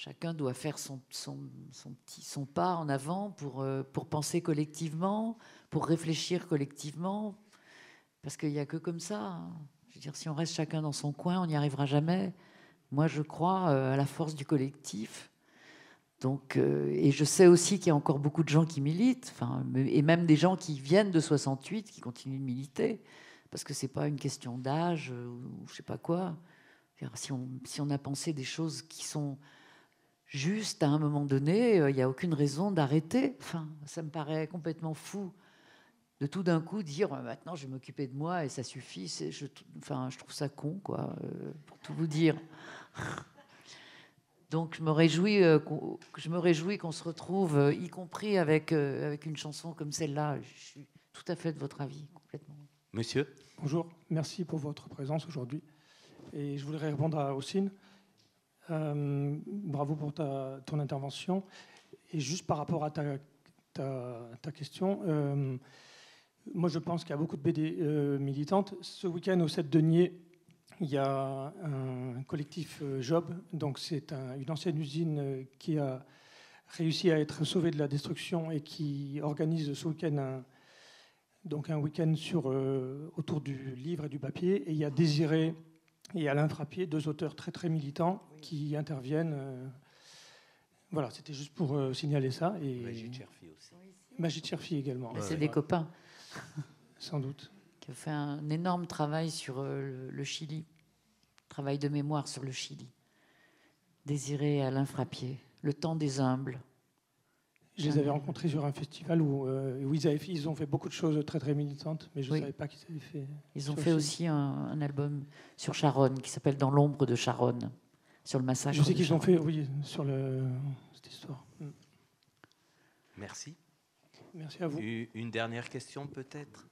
chacun doit faire son, son, son, petit, son pas en avant pour, euh, pour penser collectivement, pour réfléchir collectivement, parce qu'il n'y a que comme ça. Hein. Je veux dire, si on reste chacun dans son coin, on n'y arrivera jamais. Moi, je crois euh, à la force du collectif. Donc, euh, et je sais aussi qu'il y a encore beaucoup de gens qui militent, et même des gens qui viennent de 68 qui continuent de militer, parce que c'est pas une question d'âge ou je sais pas quoi. Si on, si on, a pensé des choses qui sont juste à un moment donné, euh, il n'y a aucune raison d'arrêter. Enfin, ça me paraît complètement fou de tout d'un coup dire euh, maintenant je vais m'occuper de moi et ça suffit. Je, enfin, je trouve ça con, quoi, euh, pour tout vous dire. Donc je me réjouis, je me réjouis qu'on se retrouve, y compris avec, avec une chanson comme celle-là. Je suis tout à fait de votre avis, complètement. Monsieur. Bonjour, merci pour votre présence aujourd'hui. Et je voudrais répondre à Ossine. Euh, bravo pour ta, ton intervention. Et juste par rapport à ta, ta, question, euh, moi je pense qu'il y a beaucoup de BD euh, militantes. Ce week-end au 7 Denier, il y a un collectif Job, donc c'est une ancienne usine qui a réussi à être sauvée de la destruction et qui organise ce week-end un, donc un week-end sur, autour du livre et du papier. Et il y a Désiré et Alain Frappier, deux auteurs très très militants qui interviennent. Euh, voilà, c'était juste pour euh, signaler ça. Et Magie Cherfi aussi. Magie Cherfi également. C'est des copains. Sans doute. Qui a fait un énorme travail sur euh, le Chili, travail de mémoire sur le Chili. Désiré Alain Frappier, Le temps des humbles. Je les avais rencontrés sur un festival où, euh, ils, ont fait beaucoup de choses très très militantes, mais je ne savais pas qu'ils avaient fait. Ils ont fait aussi, un, album sur Charonne qui s'appelle Dans l'ombre de Charonne, sur le massage. Je sais qu'ils ont fait, oui, sur le, cette histoire. Mm. Merci. Merci à vous. Une dernière question peut-être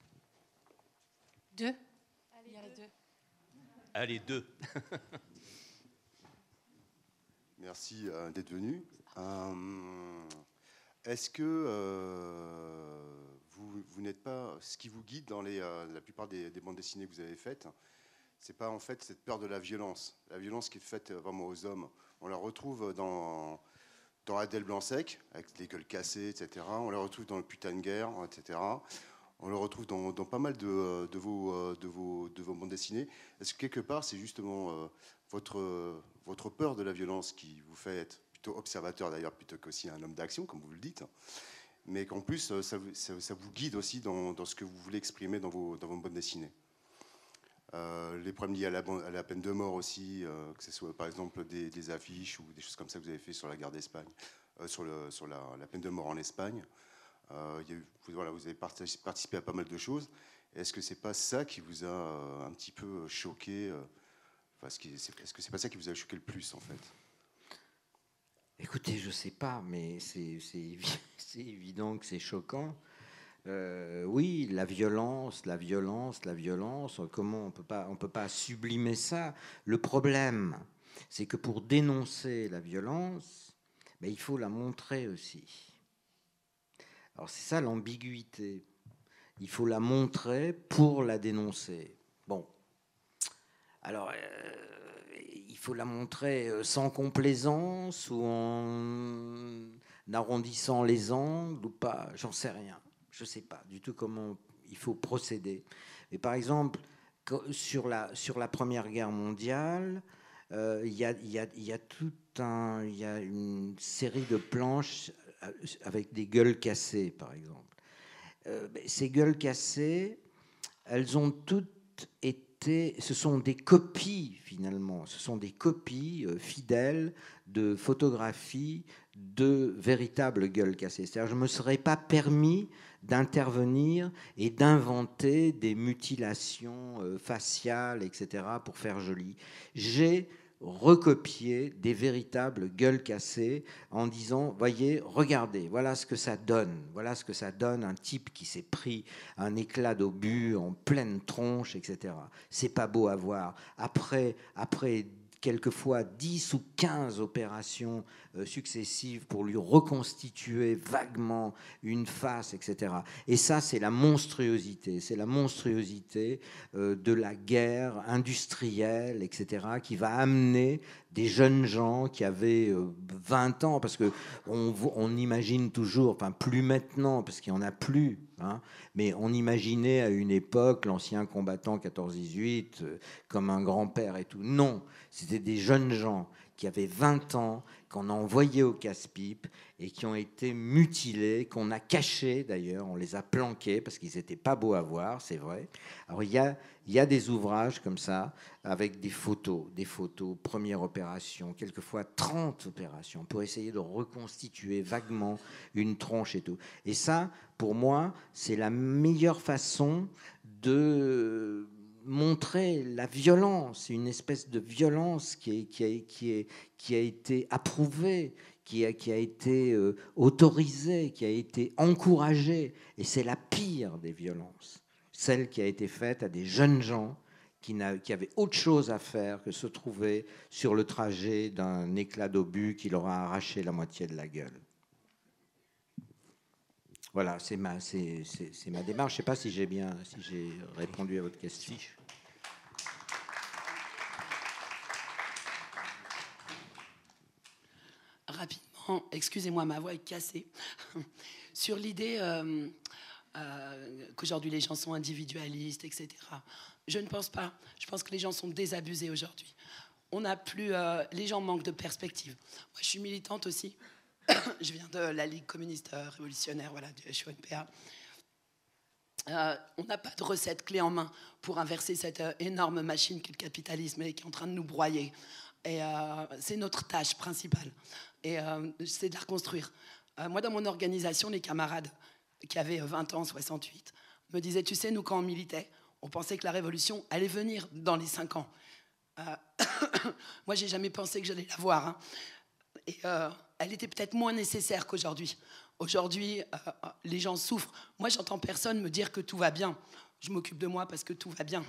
Deux Allez, deux. Allez, ah, deux. Merci euh, d'être venu. Euh, est-ce que euh, vous, n'êtes pas ce qui vous guide dans euh, la plupart des, bandes dessinées que vous avez faites C'est pas en fait cette peur de la violence, la violence qui est faite euh, vraiment aux hommes. On la retrouve dans dans Adèle Blanc-Sec, avec les gueules cassées, etc. On la retrouve dans le putain de guerre, etc. On la retrouve dans, pas mal de, vos, bandes dessinées. Est-ce que quelque part, c'est justement votre, votre peur de la violence qui vous fait être plutôt observateur d'ailleurs, plutôt qu'aussi un homme d'action, comme vous le dites, mais qu'en plus, euh, ça, vous guide aussi dans, ce que vous voulez exprimer dans vos, bonnes vos dessinées. Euh, les problèmes liés à la, à la, peine de mort aussi, euh, que ce soit par exemple des, affiches ou des choses comme ça que vous avez fait sur la guerre d'Espagne, sur, la, peine de mort en Espagne. vous, avez participé à pas mal de choses. Est-ce que c'est pas ça qui vous a un petit peu choqué Est-ce que c'est pas ça qui vous a choqué le plus en fait Écoutez, je ne sais pas, mais c'est évident que c'est choquant. Euh, oui, la violence, la violence, la violence, comment on peut pas, on peut pas sublimer ça. Le problème, c'est que pour dénoncer la violence, ben, il faut la montrer aussi. Alors c'est ça l'ambiguïté. Il faut la montrer pour la dénoncer. Bon. Alors, euh, la montrer euh, sans complaisance ou en arrondissant les angles ou pas, j'en sais rien. Je sais pas du tout comment il faut procéder. Mais par exemple, sur la, sur la Première Guerre mondiale, euh, il y, a, y, a, y, a, tout un, y a une série de planches euh, avec des gueules cassées, par exemple. Ben, ces gueules cassées, elles ont toutes été ce sont des copies finalement, ce sont des copies euh, fidèles de photographies de véritables gueules cassées. je ne me serais pas permis d'intervenir et d'inventer des mutilations euh, faciales, etc., pour faire joli. J'ai recopier des véritables gueules cassées en disant voyez regardez voilà ce que ça donne voilà ce que ça donne un type qui s'est pris un éclat d'obus en pleine tronche etc c'est pas beau à voir après après quelquefois 10 ou 15 opérations euh, successives pour lui reconstituer vaguement une face, etc. Et ça, c'est la monstruosité, c'est la monstruosité euh, de la guerre industrielle, etc., qui va amener des jeunes gens qui avaient 20 euh, ans, parce que on, imagine toujours, enfin plus maintenant, parce qu'il n'y en a plus, hein, mais on imaginait à une époque l'ancien combattant 14-18 euh, comme un grand-père et tout. Non, c'était des jeunes gens qui avaient 20 ans, qu'on a envoyés au casse-pipe et qui ont été mutilés, qu'on a cachés d'ailleurs, on les a planqués parce qu'ils n'étaient pas beaux à voir, c'est vrai. Alors il y a, y des ouvrages comme ça avec des photos, des photos, première opération, quelquefois 30 opérations pour essayer de reconstituer vaguement une tronche et tout. Et ça, pour moi, c'est la meilleure façon de montrer la violence, une espèce de violence qui, qui, a, qui a été approuvée, qui a, qui a été euh, autorisée, qui a été encouragée. Et c'est la pire des violences, celle qui a été faite à des jeunes gens qui, qui avaient autre chose à faire que se trouver sur le trajet d'un éclat d'obus qui leur a arraché la moitié de la gueule. Voilà, c'est ma, ma, démarche. Je ne sais pas si j'ai bien si j'ai répondu à votre question. excusez-moi, ma voix est cassée, sur l'idée euh, euh, qu'aujourd'hui les gens sont individualistes, etc. Je ne pense pas. Je pense que les gens sont désabusés aujourd'hui. On n'a plus, euh, les gens manquent de perspective. Moi, je suis militante aussi. je viens de la Ligue communiste révolutionnaire, voilà, du HONPA. on n'a pas de recette clé en main pour inverser cette énorme machine qu'est le capitalisme et qui est en train de nous broyer. Et c'est notre tâche principale. Et euh, c'est de la reconstruire. Euh, moi, dans mon organisation, les camarades qui avaient 20 euh, ans, 68, me disaient, tu sais, nous, quand on militait, on pensait que la révolution allait venir dans les 5 ans. moi, j'ai jamais pensé que j'allais la voir. Hein. Et elle était peut-être moins nécessaire qu'aujourd'hui. Aujourd'hui, les gens souffrent. Moi, j'entends personne me dire que tout va bien. Je m'occupe de moi parce que tout va bien.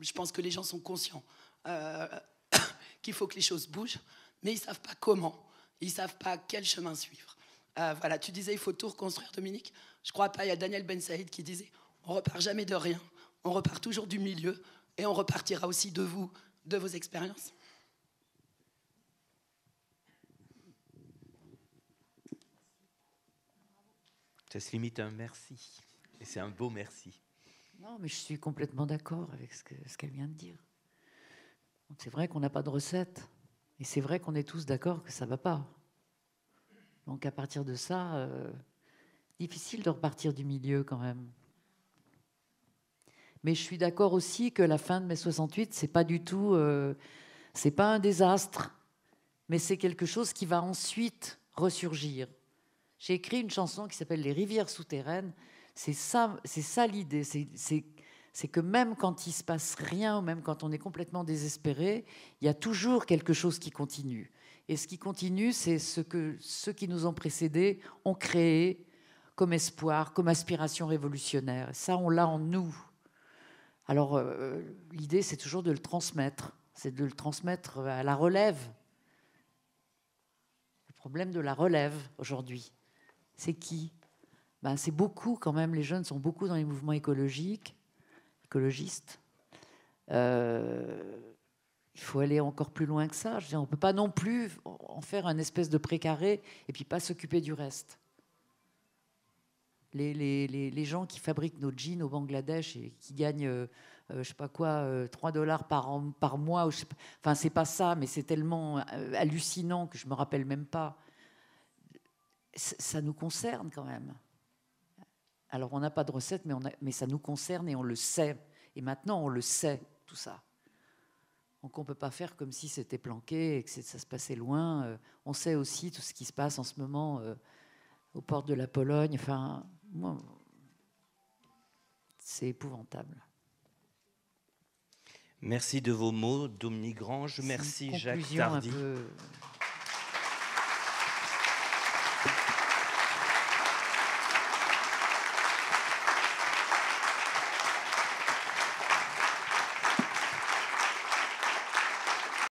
je pense que les gens sont conscients qu'il faut que les choses bougent mais ils ne savent pas comment, ils ne savent pas quel chemin suivre. Euh, voilà, tu disais, il faut tout reconstruire, Dominique. Je crois pas, il y a Daniel Ben Saïd qui disait, on repart jamais de rien, on repart toujours du milieu, et on repartira aussi de vous, de vos expériences. Ça se limite à un merci. Et c'est un beau merci. Non, mais je suis complètement d'accord avec ce qu'elle ce vient de dire. C'est vrai qu'on n'a pas de recette. Et c'est vrai qu'on est tous d'accord que ça ne va pas. Donc à partir de ça, euh, difficile de repartir du milieu quand même. Mais je suis d'accord aussi que la fin de mai 68, c'est pas du tout, euh, c'est pas un désastre, mais c'est quelque chose qui va ensuite ressurgir. J'ai écrit une chanson qui s'appelle Les rivières souterraines. C'est ça, c'est ça l'idée. C'est c'est que même quand il se passe rien, ou même quand on est complètement désespéré, il y a toujours quelque chose qui continue. Et ce qui continue, c'est ce que ceux qui nous ont précédés ont créé comme espoir, comme aspiration révolutionnaire. ça, on l'a en nous. Alors, euh, l'idée, c'est toujours de le transmettre. C'est de le transmettre à la relève. Le problème de la relève aujourd'hui, c'est qui ben, C'est beaucoup quand même, les jeunes sont beaucoup dans les mouvements écologiques, euh, il faut aller encore plus loin que ça. on ne peut pas non plus en faire un espèce de précaré et puis pas s'occuper du reste. Les, gens qui fabriquent nos jeans au Bangladesh et qui gagnent, euh, je sais pas quoi, 3 euh, dollars par, par mois, ou je sais pas, enfin, c'est pas ça, mais c'est tellement hallucinant que je me rappelle même pas. ça nous concerne quand même. Alors on n'a pas de recette, mais, ça nous concerne et on le sait. Et maintenant, on le sait, tout ça. Donc on ne peut pas faire comme si c'était planqué et que ça se passait loin. Euh, on sait aussi tout ce qui se passe en ce moment euh, aux portes de la Pologne. Enfin, c'est épouvantable. Merci de vos mots, Dominique Grange. Merci, Jacques Tardy.